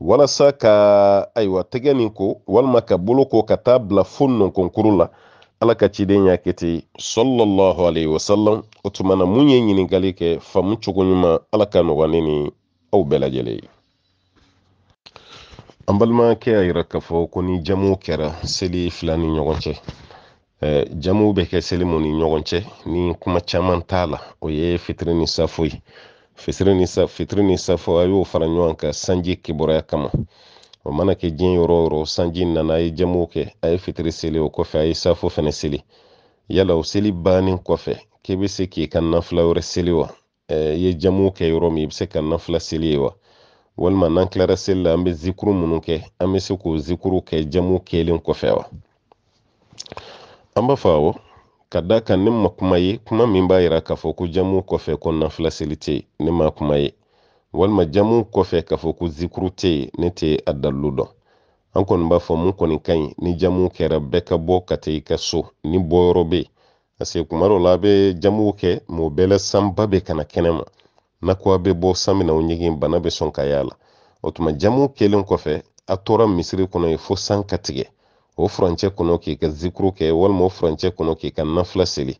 A: walasa ka ayiwa tɛgɛ nin ko walima ka bolo ko ka taa bila fo nɔnkɔnkuru la ala ka ciden y'a kɛ ten sɔlɔlɔhu alayhi wa sallam o tuma na mun ye ɲininkali kɛ faamu cogo ɲuman ala ka nɔgɔ ne ni aw bɛɛ lajɛlen ye an balimakɛ y'a yira k'a fɔ ko ni kɛra seli fila ni ɲɔgɔn cɛ bɛ kɛ seli mun ni ɲɔgɔn cɛ ni kuma caman t'a la o ye fitiri ni safo ye fitiri ni sa ni safo a y'o fara ɲɔgɔn kan sanji kibaruya kama o mana kɛ diɲɛ yɔrɔ yɔrɔ sanji nana a ye jamuw kɛ a ye fitiri seli o kɔfɛ a ye safo fɛnɛ seli yala o seli bannen kɔfɛ k'i bɛ se k'i ka nafila wɛrɛ seli wa i ye jamuw kɛ yɔrɔ min i bɛ se ka nafila seli ye wa walima n'an tilara seli la an bɛ zikuru minnu kɛ an bɛ se k'o zikuru kɛ jamu kelen kɔfɛ wa an b'a fɔ awɔ ka da kan ne ma kuma ye kuma min b'a yira k'a fɔ ko jamu kɔfɛ ko nafilaseli tɛ yen ne ma kuma ye walima jamu kɔfɛ k'a fɔ ko zikuru tɛ ye ne tɛ a dalilu dɔn an kɔni b'a fɔ mun kɔni ka ɲi ni jamu kɛra bɛɛ ka bɔ ka taa i ka so ni bɔyɔrɔ bɛ yen parce que kuma dɔw la a bɛ jamuw kɛ mɛ bɛɛ la sanba bɛ kana kɛnɛma n'a ko a bɛ bɔ san min na o ɲɛgɛn bana bɛ sɔn ka y'a la o tuma jamu kɛlen kɔfɛ a tora misiri kɔnɔ yen fo san ka tigɛ o furancɛ kɔnɔ k'i ka zikuru kɛ walima o furancɛ kɔnɔ k'i ka nafila seli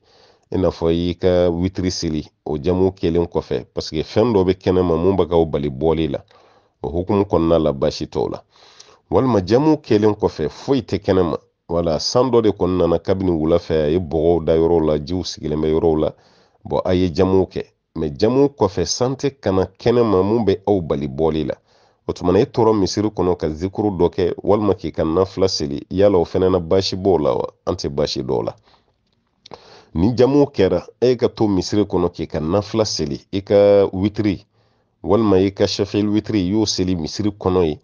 A: i n'a fɔ i y'i ka witiri seli o jamu kelen kɔfɛ paseke fɛn dɔ bɛ kɛnɛma mun bɛ k'aw bali bɔli la o hukumu kɔnɔna la baasi t'o la walima jamu kelen kɔfɛ foyi tɛ kɛnɛma wala san dɔ de kɔni nana kabini wula fɛ a ye bɔgɔw da yɔrɔw la jiw sigilen bɛ yɔrɔw la bɔn a ye jamuw kɛ mɛ jamu kɔfɛ san tɛ kana kɛnɛma mun bɛ aw bali bɔli la o tumana i tora misiri kɔnɔ ka zikuru dɔ kɛ walima k'i ka nafila seli yala o fɛnɛ na b'o la wa an tɛ baasi dɔw la ni jamuw kɛra e ka to misiri kɔnɔ k'i ka nafila seli i ka witiri walima i ka shafil witiri i y'o seli misiri kɔnɔ ye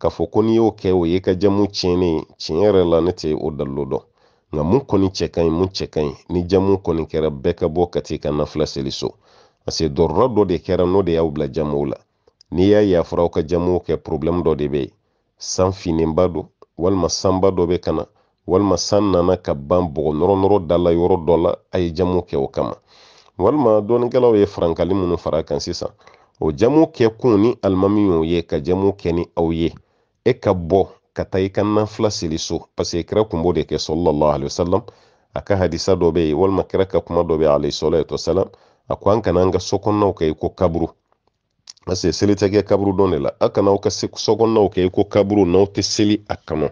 A: k'a fɔ ko n'i y'o kɛ o ye i ka jamu tiɲɛnen tiɲɛ yɛrɛ la ne tɛ o dalilo dɔn nka mun kɔni cɛ ka ɲi mun cɛ ka ɲi ni jamu kɔni kɛra bɛɛ ka bɔ ka t'i ka nafila seli so parce que dɔrɔra dɔ de kɛra n'o de y'aw bila jamuw la n'i y'a ye a fɔra aw ka jamuw kɛ problème dɔ de bɛ yen san finnenba don walima sanba dɔ bɛ ka walima san nana ka ban bɔgɔ nɔrɔ da la yɔrɔ dɔ la a ye jamu kɛ o kama walima dɔnnikɛlaw ye farankali minnu fara kan sisan o jamu kɛ kun ni alimami y'o ye ka jamu kɛ ni aw ye e ka bɔ ka taa i ka nafila seli so paseke kira kun b'o de kɛ sɔlɔlɔ alayhi a ka hadisa dɔ bɛ yen walima kira ka kuma dɔ bɛ yen alayhi sɔlɔ salam a ko an kana an ka so kɛ i ko kaburu parce seli tɛ kaburu dɔn de la a kana aw ka se sɔkɔnɔnaw kɛ i ko kaburu n'aw tɛ seli a kɔnɔ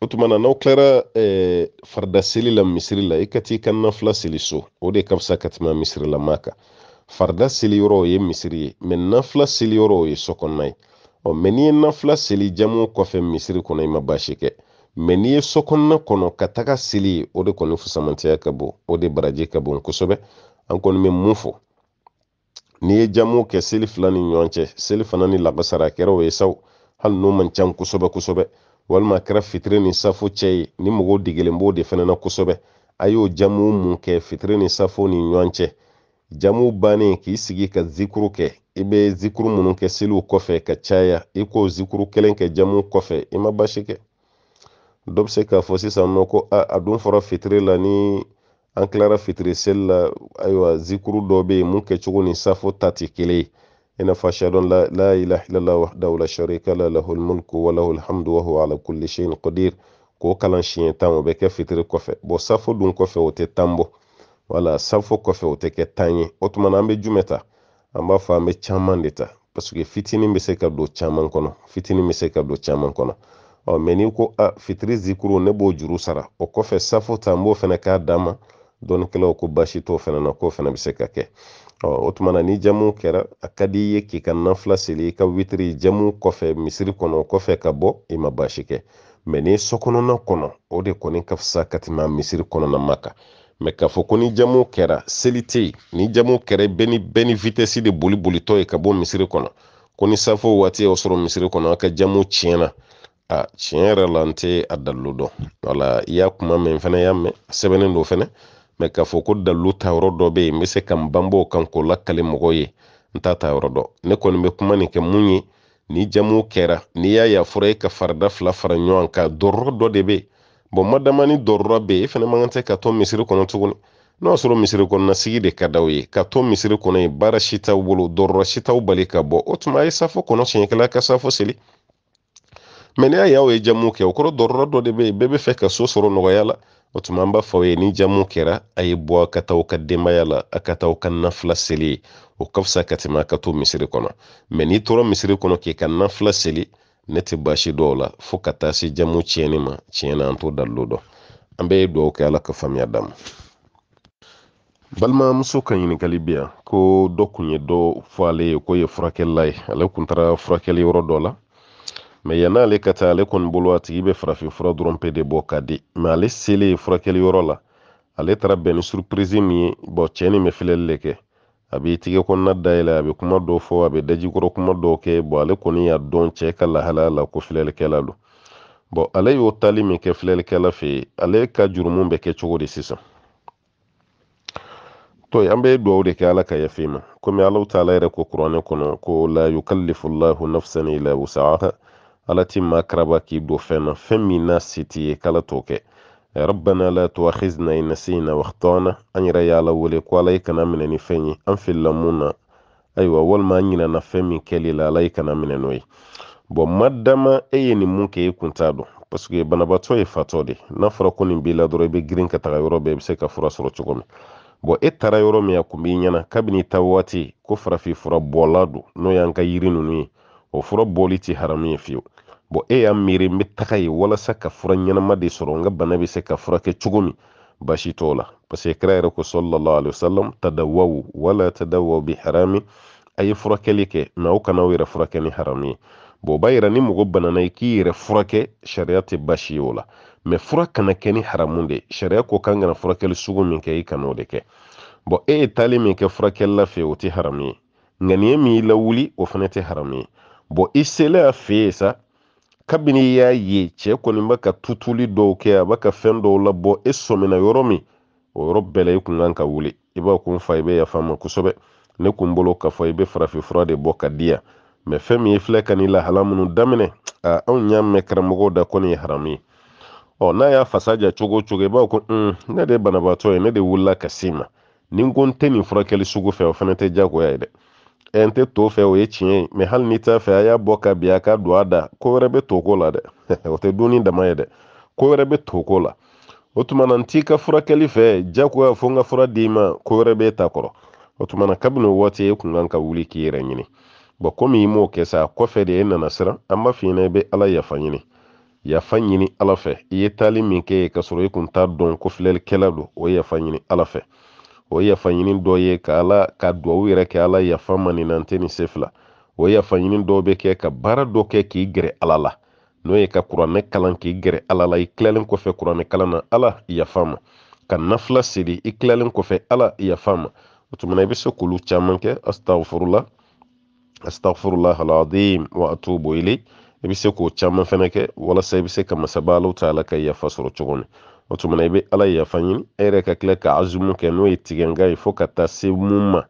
A: o tuma na n'aw tilara eh, farida seli la misiri la i ka t'i ka nafila seli so o de ka fisa ka tɛmɛ misirilamaa kan farida seli yɔrɔ ye misiri ye mɛ nafila seli yɔrɔ ye sɔkɔnɔna ye ɔ mɛ n'i ye nafila seli jamu kɔfɛ misiri kɔnɔ i ma baasi kɛ mɛ n'i ye sɔkɔnɔna kɔnɔ ka taga seli o de kɔni fusamantiya ka bon o de baraji ka bon kosɛbɛ an kɔni bɛ mun fɔ n'i ye jamuw kɛ seli fila ni ɲɔgɔn cɛ seli fana ni lakasara kɛra o ye saw hali n'o man can kosɛbɛ kosɛbɛ walima a kɛra fitiri ni safo cɛ ye ni mɔgɔw degelen b'o de fana na kosɛbɛ a y'o jamu mun kɛ fitiri ni safo ni ɲɔgɔn cɛ jamu bannen k'i sigi ka zikuru kɛ i bɛ zikuru minnu kɛ seliw kɔfɛ ka caya i k'o zikuru kelen kɛ jamu kɔfɛ i ma basi kɛ dɔ bɛ se k'a fɔ sisan nɔ ko a dun fɔra fitiri la ni an kilara fitiri seli la ayiwa zikuru dɔ bɛ yen mun kɛcogo ni safo ta tɛ kelen i n'a fɔ ashadu la la ilaha illa allah wahdahu la sharika la lahul mulku wa lahul hamdu wa huwa ala kulli shay'in qadir k'o kalan siɲɛ tan o bɛ kɛ fitiri kɔfɛ bɔn safo dun kɔfɛ o tɛ tan bɔ wala safo kɔfɛ o tɛ kɛ tan ye o tuma na an bɛ jumɛn ta an b'a fɔ an bɛ caman de ta paseke fitinin bɛ se ka don caman kɔnɔ fitinin bɛ se ka don caman kɔnɔ ɔ mɛ n'i ko a fitiri zikuru ne b'o juru sara o kɔfɛ safo ta n b'o fana k'a dan ma dɔɔnikɛlaw ko baasi t'o fana na k'o fana bɛ se ka kɛ o tuma ni jamu kɛra a ka di ye k'i ka nanfila seli i ka witiri jamu kɔfɛ misiri kɔnɔ o kɔfɛ ka bɔ i ma baasi kɛ mɛ ni sɔkɔnɔna kɔnɔ o de kɔni ka fisa ka tɛmɛ misiri kɔnɔna ma kan mɛ k'a fɔ ko ni jamu kɛra seli tɛ yen ni jamu kɛra bɛɛ ni bɛɛ ni vitɛsi de boli bolitɔ ye ka bɔ misiri kɔnɔ ko ni safo waati y'aw sɔrɔ misiri kɔnɔ a ka jamu tiɲɛna a tiɲɛ yɛrɛ la n tɛ a dalilu dɔn wala i y'a kuma mɛn fana y'a mɛn sɛbɛnnen don fana mɛ k'a fɔ ko dalilu ta dɔ be yen n be se ka n banbɔ kan k'o lakali mɔgɔ ye n t'a ta yɔrɔ dɔn ne kɔni bɛ kuma nin kɛ mun ye ni jamu kɛra n'i y'a yafura e ka farida fila fara ɲɔgɔn kan dɔrɔrɔ dɔ de be yen bɔn madama ni dɔrɔrɔ bɛ yen e fana man tɛ ka to misiri kɔnɔ tuguni n'o y'a sɔrɔ misiri kɔnɔna de ka d'aw ye ka to misiri kɔnɔ yen baara si bolo dɔrɔrɔ si bali ka bɔ o tuma a ye safo kɔnɔ siɲɛkɛla ka safo seli mɛ e e ni y'a y'aw ye jamu kɛ o kɔrɔ dɔrɔrɔ dɔ de bɛ yen bɛɛ bɛ fɛ ka so sɔrɔ nɔgɔya la o tuma an b'a fɔ aw ye ni jamu kɛra a ye bɔ a ka taa aw ka denbaya la a ka taa aw ka nafila seli ye o ka fisa ka tɛmɛ a ka to misiri kɔnɔ mɛ n'i tora misiri kɔnɔ k'i ka nafila seli ne tɛ baasi dɔw la fo e ka taa se jamu tiɲɛni ma tiɲɛ na an t'o dalilo dɔn an bɛ dugawu kɛ ala ka faamuya d'a ma balimamuso ka ɲininkali bi yan ko dɔ kun ye dɔ fɔ ale ye ko ye furakɛlila ye ale kun taara furakɛli yɔrɔ dɔ la ma yan'ale ka taa ale kɔni bolo a tigi bɛ farafin fura dɔrɔnpe de bɔ ka di ma ale seele ye furakɛli yɔrɔ la ale taara bɛn ni surprisi min ye bɔn cɛɛ nin bɛ filɛli le kɛ a b'i tigɛ kɔnna dayɛlɛ a be kuma dɔ fɔ a be dajikɔrɔ kuma dɔ kɛ bɔn ale kɔni y'a dɔn cɛɛ ka lahalaya la ko filɛlikɛla lo bɔn ale y'o tali min kɛ filɛlikɛla fɛ ale ka jurumu bɛ kɛ cogo di sisan toyi an be duwaw de kɛ ala ka yafema komi alahu taala yɛrɛ ko kuranɛ kɔnɔ ko la yukallifu llahu nafsan ila wusaaha alati makraba karaba k'i do fɛn femina siti e k'ala t'o kɛ ربنا لا تؤاخذنا إن نسينا واخطأنا أن يرى على ولي قال كنا من نفني أن في اللمونة أيوة والما أننا نفهم كلي لا لا كنا من madama e ye nin mun kɛ i kun t'a n'a fɔra ko nin b'i be green ka tagay robe be se ka fura sɔrɔ cogo min e taara yɔrɔ kabini tawati kufra fi fura n'o yanka yirinu ni o fura boliti haramu ye bɔn e y'a miiri n bɛ taga ye walasa ka fura ɲɛnama de sɔrɔ n ka bana bɛ se ka furakɛ cogo min basi t'o la parce que kira yɛrɛ ko sallallahu alaihi wasallam tadawawu wala tadawawu bi a ye furakɛli kɛ mɛ aw kana aw yɛrɛ furakɛ ni haramu ye bon b'a yira ni mɔgɔ banana i k'i yɛrɛ furakɛ sariya tɛ basi ye o la mɛ fura kana kɛ ni haramu de sariya ko kan kana furakɛli sugu min kɛ i kana o de kɛ bɔn e ye taali min kɛ furakɛlila fɛ o tɛ haramu ye nka nin ye min y'i lawuli o fana tɛ haramu ye bɔn i selen a fɛ yen sa kabini y'a ye cɛɛ kɔni bɛ ka tutuli dɔw kɛ a bɛ ka fɛn dɔw labɔ e sɔmina yɔrɔ min o yɔrɔ bɛɛ la i kun kan ka wuli i b'a kun fa i bɛ yafa ma kosɛbɛ ne kun bolo k'a fɔ i bɛ farafinfura de bɔ ka di yan mɛ fɛn min i filɛ ka ni lahala minnu daminɛ a anw y'a mɛn karamɔgɔw da kɔni ye haramu ye ɔ n'a y'a fasa ja cogo o cogo i b'a ko un mm, ne de ye banabaatɔ ye ne de wulila ka s'i ma ni n ko n tɛ nin furakɛli sugu fɛ o fana tɛ diyagoya ye dɛ n tɛ to fɛ o ye tiɲɛ ye mɛ hali n'i t'a fɛ a y'a bɔ ka bin a ka don a da ko wɛrɛ bɛ to la dɛ o tɛ dunni dama ye dɛ ko wɛrɛ bɛ to la o tuma na n t'i ka furakɛli fɛ jagoya fo n ka fura d'i ma ko wɛrɛ b'e ta kɔrɔ o tuma na kabini o waati e kun kan ka wuli k'i yɛrɛ ɲini bɔn komi i m'o kɛ sa kɔfɛ de e nana siran an b'a f'i ɲɛna i bɛ ala yafa ɲini yafa ɲini ala fɛ i ye taali min kɛ ye ka sɔrɔ i kun t'a dɔn ko filɛlikɛla don o yafa ɲini ala fɛ o ye yafaɲini dɔ ye ka ala ka duwawu yɛrɛ kɛ ala yafa ma ni nante ni se fila o yafaɲini dɔw bɛ kɛ ka baara dɔ kɛ k'i gɛrɛ ala la n'o ye ka kuranɛ kalan k'i gɛrɛ ala la i kilalen kɔfɛ kuranɛ kalan na ala yafa ma ka nafila seli i kilalen kɔfɛ ala yafa ma o tumana i bɛ se k'olu caman kɛ astagfirula astagfirullah alazim wa atubu ilayhi i bɛ se k'o caman fɛnɛ kɛ walasa i bɛ se ka masaba alahu taala ka yafa sɔrɔ cogo min o tumana i bɛ ala yafa ɲini e yɛrɛ ka tila ka azumu kɛ n'o ye tigɛnga ye fo ka taa se mun ma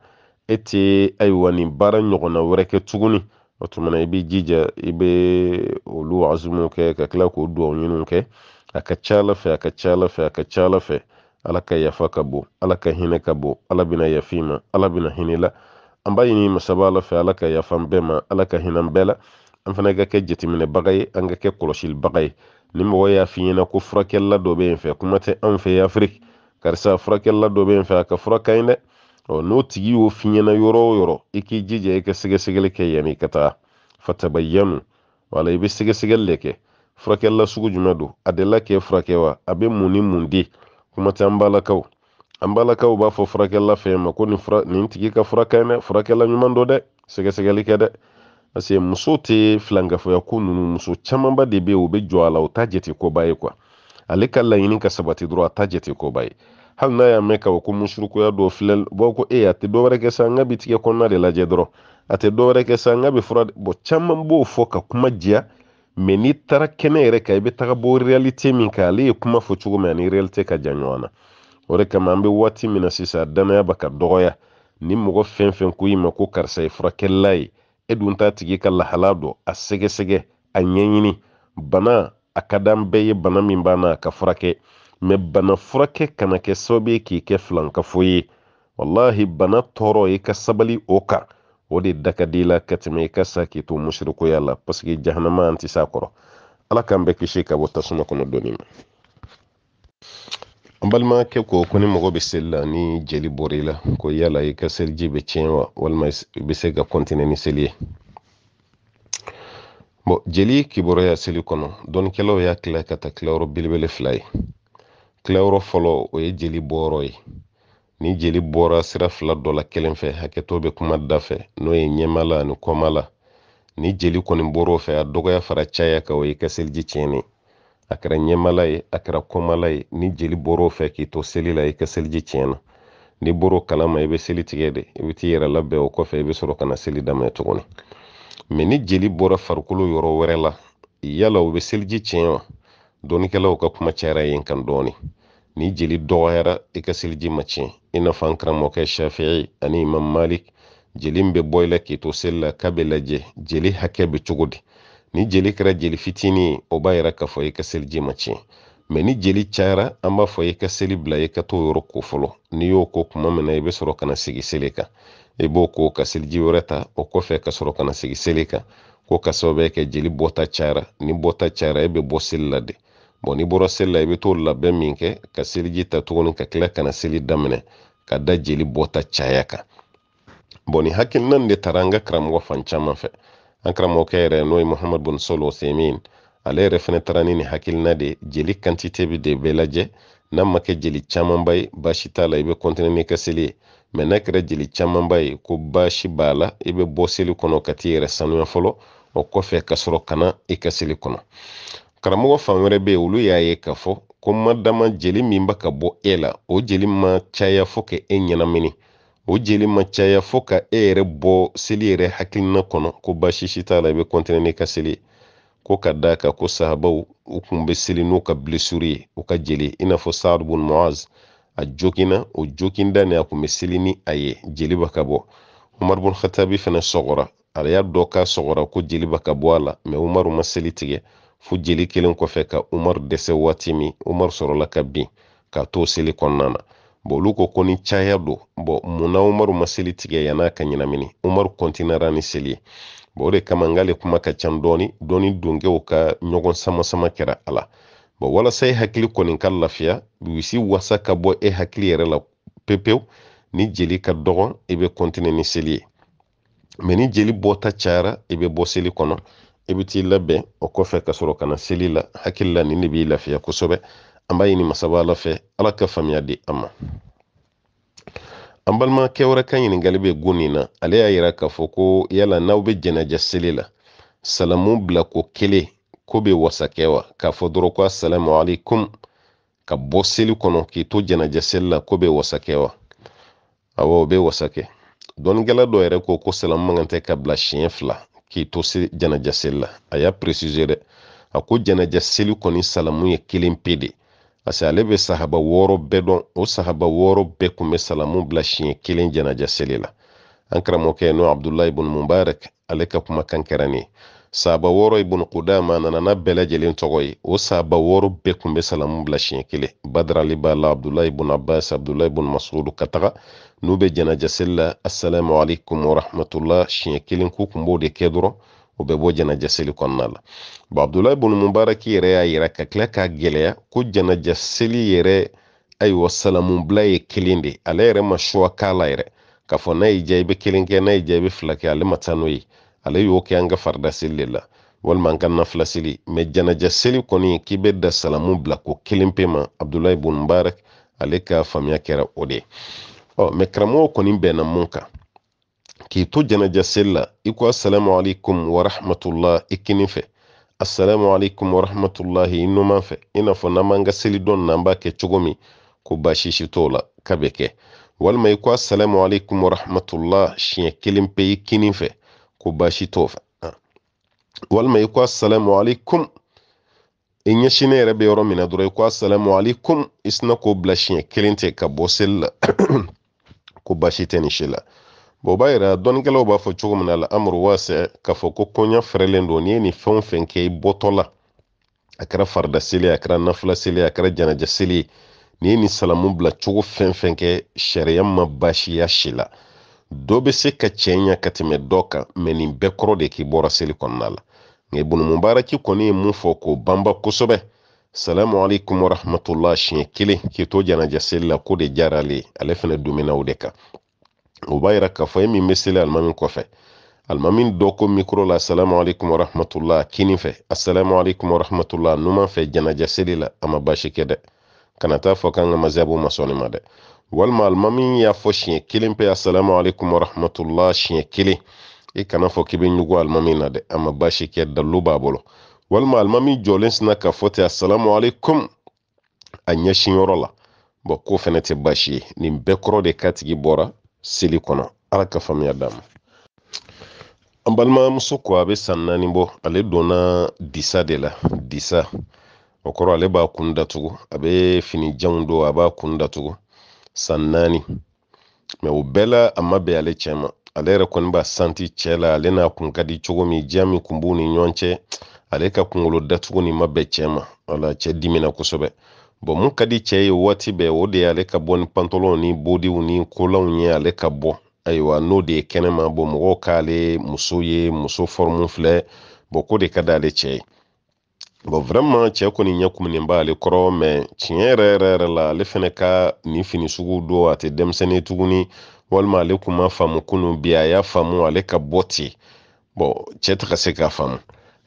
A: e tɛ ayiwa nin baara ɲɔgɔnna wɛrɛ kɛ tuguni o i b'i jija i bɛ olu azumu kɛ ka tila k'o duwawu ɲiniw kɛ a ka ca ala fɛ a ka ca ala fɛ a ka ca ala fɛ ala ka yafa ka bon ala ka hinɛ ka bon ala bɛna yafi ma ala bɛna hinila la an b'a ɲini masaba ala fɛ ala ka yafa n bɛɛ ma ala ka hinɛ bɛɛ la an fana ka kɛ jateminɛbaga ye an ka kɛ kɔlɔsilibaga ye ni mɔgɔ y'a f'i ɲɛna ko furakɛlila dɔ bɛ yen fɛ kuma tɛ anw fɛ afiriki karisa furakɛlila dɔ bɛ yen fɛ a ka fura ka ɲi dɛ n'o tigi y'o f'i ɲɛna yɔrɔ o yɔrɔ i k'i jija i ka sɛgɛsɛgɛli kɛ yanni ka taa fatabayanu wala i bɛ sɛgɛsɛgɛli de kɛ furakɛlila sugu jumɛn don a delila k'e furakɛ wa a bɛ mun ni mun di kuma tɛ an balakaw an balakaw b'a fɔ furakɛlila fɛ ma ko nin tigi ka fura ka ɲi dɛ furakɛla ɲuman dɔ dɛ sɛgɛsɛgɛli kɛ dɛ parce que muso tɛ filangafoya ko ninnu muso ba de be o be bɛ jɔ a la o t'a jate koba ye kuwa ale ka laɲini ka sabati dɔrɔn a t'a jate koba ye hali n'a y'a mɛn e k'a ko musurukuya dɔ filɛ baw ko e a tɛ dɔwɛrɛ kɛ sa n ka bi tigɛ kɔnɔna de lajɛ dɔrɔn a tɛ dɔwɛrɛ kɛ sa n ka bi fura bɔn caman b'o fɔ ka kuma diya mɛ n'i taara kɛnɛ yɛrɛ kan i bɛ taga bɔ realite min kan ale ye kuma fɔ cogo min ani realite ka jan ɲɔgɔn na o de kama an bɛ waati min na sisan danaya ba ka dɔgɔya ni mɔgɔ fɛn fɛn ko i ma ko karisa ye furakɛlila ye e dun t'a tigi ka lahala dɔ a sɛgɛsɛgɛ a ɲɛɲini bana a ka d'an bɛɛ ye bana min b'a na a ka furakɛ mɛ bana furakɛ kana kɛ sababu ye k'i kɛ filankafo ye wallahi bana tɔɔrɔ i ka sabali o kan o de da di la ka tɛmɛ i ka sa k'i to musirikoya la paseke jahanama an tɛ s'a kɔrɔ ala k'an bɛɛ kisi ka bɔ tasuma kɔnɔ dɔɔni ma an balimakɛ ko ko ni mɔgɔ bɛ seli la ni jeli bɔr'i la ko yala i e ka seliji bɛ tiɲɛ wa walima i bɛ se ka kɔntine ni seli ye bɔn jeli kibaruya seli kɔnɔ dɔnnikɛlaw y'a tila ka ta tilayɔrɔ belebele fila ye tilayɔrɔ fɔlɔ o ye jeli bɔyɔrɔ ye ni jeli bɔra sira fila dɔ la kelen fɛ hakɛtɔ be kuma da fɛ n'o ye ɲɛma la ani kɔma la ni jeli kɔni bɔr'o fɛ a dɔgɔya fara caya ka o ye ka seliji tiɲɛnen a kɛra ɲɛmala ye a kɛra kɔmala ye ni jeli bɔr'o fɛ k'i to seli la i ka seliji tiɲɛna n'i bɔr'o kalama i bɛ seli tigɛ de i bɛ t'i yɛrɛ labɛn o kɔfɛ i bɛ sɔrɔ ka seli daminɛ tuguni mɛ ni jeli bɔra farikolo yɔrɔ wɛrɛ la yala o bɛ seliji tiɲɛ wa dɔnnikɛlaw ka kuma cayara yen kan dɔɔni ni jeli dɔgɔyara i ka seliji ma tiɲɛ i n'a fɔ an karamɔgɔkɛ shafi'i ani imam malik jeli min bɛ bɔ i la k'i to seli la k'a bɛ lajɛ jeli hakɛ bɛ cogo di ni jeli kɛra jeli fitini ye o b'a yira k'a fɔ i ka seliji ma tiɲɛ mɛ ni jeli cayara an b'a fɔ i ka seli bila i ka t'o yɔrɔ ko fɔlɔ n'i y'o ko kuma min na i bɛ sɔrɔ kana sigi seli kan i b'o ko ka seliji wɛrɛ ta o kɔfɛ ka sɔrɔ kana sigi seli kan ko ka sababuya kɛ jeli bɔta cayara ni bɔta cayara e bɛ bɔ seli la de bɔn n'i bɔra seli la i bɛ t'o labɛn min kɛ ka seliji ta tuguni ka tila kana seli daminɛ ka da jeli bɔta caya kan bɔn nin hakilina de taara an ka karamɔgɔ fan caman fɛ ankara mo kayre noy mohammad bon solo semin ale refene taranini hakkilnade jeli quantité be de belaje nammake jeli camambay bashi tala ibe contenani kasili ma nakira jeli camambay ko bashi bala ibe boseli kono katire sanuya folo o kofe kasoro kana i kasili kono karamogo fanwere be wolu yaye kafo ko madama jeli minba ka bo ela o jeli ma caya fo ke e ɲanamini o jeli ma caya fɔ ka e yɛrɛ bɔ seli yɛrɛ hakilina kɔnɔ ko basisi t'a la i be kɔntine n'i ka seli ko ka da kan ko sahabaw u kun bɛ seli n'u ka ye u ka jeli i n'a fɔ saad bun a o joginda ni a kun seli ni a ye jeliba ka bɔ umar bun khatabi fana sɔgɔra ala y'a dɔ k'a sɔgɔra ko jeliba ka bɔ a la mɛ umaru ma seli tigɛ fo jeli kelen kɔfɛ ka umaru dɛsɛ waati min umaru sɔrɔla ka bin ka to seli olu ko ko ni caya don bɔn munna umaru ma seli tigɛ yann'a ka ɲɛnamini umaru kɔntinara ni seli ye bɔn o de kama nk'ale kuma ka can dɔɔni dɔɔni donkɛw ka ɲɔgɔn samasama kɛra a la bɔn walasa e hakili kɔni ka lafiya wisi wasa ka bɔ e hakili yɛrɛ la pepewu ni jeli ka dɔgɔ i bɛ kɔntine ni seli ye mɛ ni jeli bɔta cayara i bɛ bɔ seli kɔnɔ i bɛ t'i labɛn o kɔfɛ ka sɔrɔ ka na seli la hakili la nin de b'i lafiya kosɛbɛ ambaye ni masaba ala fɛ ala ka faamuya di an ma an balimakɛ wɛrɛ ka ɲiningali bɛ gun na ale y'a yira k'a fɔ ko yala n'aw bɛ jɛnɛjɛ seli la salamu bila ko kelen ko be wasa wa k'a fɔ dɔrɔn ko asalamu alaikum ka bɔ seli kɔnɔ k'i to jɛnɛjɛ seli la ko be wasa kɛ wa awɔ o bɛ wasa kɛ dɔ yɛrɛ ko ko salamu man ka bila siɲɛ fila k'i to jɛnɛjɛ seli la a y'a peresize dɛ a ko jɛnɛjɛ seli kɔni salamu ye kelen pe de parce que ale bɛ sahaba wɔɔrɔ bɛɛ dɔn o sahaba wɔɔrɔ bɛɛ kun bɛ salamu bila siɲɛ kelen janaja seli la an karamɔgɔkɛ n'o abdulahi ibn mubarak ale ka kumakan kɛra nin sahaba wɔɔrɔ ibn kudama nanana nana n'a bɛɛ tɔgɔ ye o sahaba wɔɔrɔ bɛɛ kun bɛ salamu bila siɲɛ kelen badarali b'a la abdulahi ibn abbas abdulahi ibn masudu ka taga n'u bɛ janaja seli la assalamu alaikum warahmatullah siɲɛ kelen k'u kun b'o de kɛ dɔrɔn o bɛ bɔ janaja seli kɔnɔna la bon abdulahi bun mubaraki yɛrɛ y'a yira ka tila k'a gɛlɛya ko janaja seli yɛrɛ ayiwa salamubila ye kelen de ale yɛrɛ ma suwa k'a la yɛrɛ k'a fɔ n'a y'i diya i bɛ kelen kɛ n'a y'i diya i bɛ fila kɛ ale ma taa n'o ye ale y'o kɛ an ka farida seli de la walima an ka nafila seli mɛ janaja seli kɔni k'i bɛ da salamu bila ko kelen pe ma abdulahi bun mubarak ale ka faamuya kɛra o de ye ɔ mɛ karamɔgɔw kɔni bɛnna mun kan k'i to janaja seli la i ko asalamu alaikum warahmatullah i kinin fɛ assalamu alaikum warahmatullahi i numan fɛ i n'a fɔ n'an b'an ka seli dɔn n'an b'a kɛ cogo min ko basisi t'o la ka bɛ kɛ walima i ko assalamu alaikum warahmatullah siɲɛ kelen pe i kinin fɛ ko baasi t'o fɛ walima i ko assalamu alaikum i ɲɛsini yɛrɛ bɛ yɔrɔ min na dɔrɔn i ko assalamu alaikum i sina k'o bila siɲɛ kelen tɛ ka bɔ seli la ko baasi tɛ nin si la o b'a yira dɔnnikɛlaw b'a fɔ cogo min na la amadu waasɛ k'a fɔ ko koɲa fɛrɛlen don n'i ye nin fɛn o fɛn kɛ i bɔtɔla a kɛra farida seli a kɛra nafila seli a kɛra janajɛ seli ye n'i ye nin salamu bila cogo fɛn fɛn kɛ sariya ma baasiya si la dɔ bɛ se ka cɛ ɲa ka tɛmɛ dɔ kan mɛ nin bɛɛ kɔrɔ de k'i bɔra seli kɔnɔna la nka ibunu mubaraki kɔni ye mun fɔ k'o banba kosɛbɛ salamu alaikum warahmatullah siɲɛ kelen k'i to janajɛ seli la ko de diyara ale ye ale fana domina o de kan o b'a yira k'a fɔ e min be seli alimami kɔfɛ alimami dɔ ko mikro la asalamualeykum warahmatulah kini fɛ asalamualeykum warahmatulah numan fɛ janaja seli la a ma baasi kɛ dɛ kana taa fɔ k'an ka mazabu ma sɔn ma dɛ walima alimami y'a fɔ siɲɛ kelen pe asalamualeykum warahmatulah siɲɛ kelen i e kana fɔ k'i bɛ ɲugu alimami na dɛ a ma baasi kɛ dalilu b'a bolo walima alimami jɔlen sina k'a fɔ ten asalamualeykum a ɲɛsin yɔrɔ la bɔn ko fɛnɛ tɛ baasi ye nin bɛɛ kɔrɔ de ka tigi bɔra seli kɔnɔ ala ka faamuya d'a ma an balimamuso ko a be san naani bɔ ale donna disa de la disa o kɔrɔ ale b'a kun datugu a be fini do don a b'a kun datugu san naani mɛ o bɛɛ la a ma bɛn ale cɛ ma ale yɛrɛ kɔni b'a santi cɛ la ale n'a kun ka di cogo min diya min kun b'u ni ɲɔgɔn cɛ ale ka kungolo datugu ni ma bɛn cɛ ma wala cɛ dimina kosɛbɛ bon mun ka di cɛ ye waati bɛɛ o de y'ale ka bɔ ni pantalonw ni bodiw ni kolanw ye ale ka bɔ ayiwa n'o de ye kɛnɛma bɔn mɔgɔw k'ale muso ye muso fɔrimu filɛ bɔn ko de ka di ale cɛ ye bon vraiment cɛ kɔni ɲɛ kumunen b'ale kɔrɔ mɛ tiɲɛ yɛrɛ yɛrɛ yɛrɛ la ale fɛnɛ ka nin fini sugu don a tɛ denmisɛnnin tuguni walima ale kun ma faamu kunu bi a y'a faamu ale ka bɔ ten bon cɛ taga se k'a faamu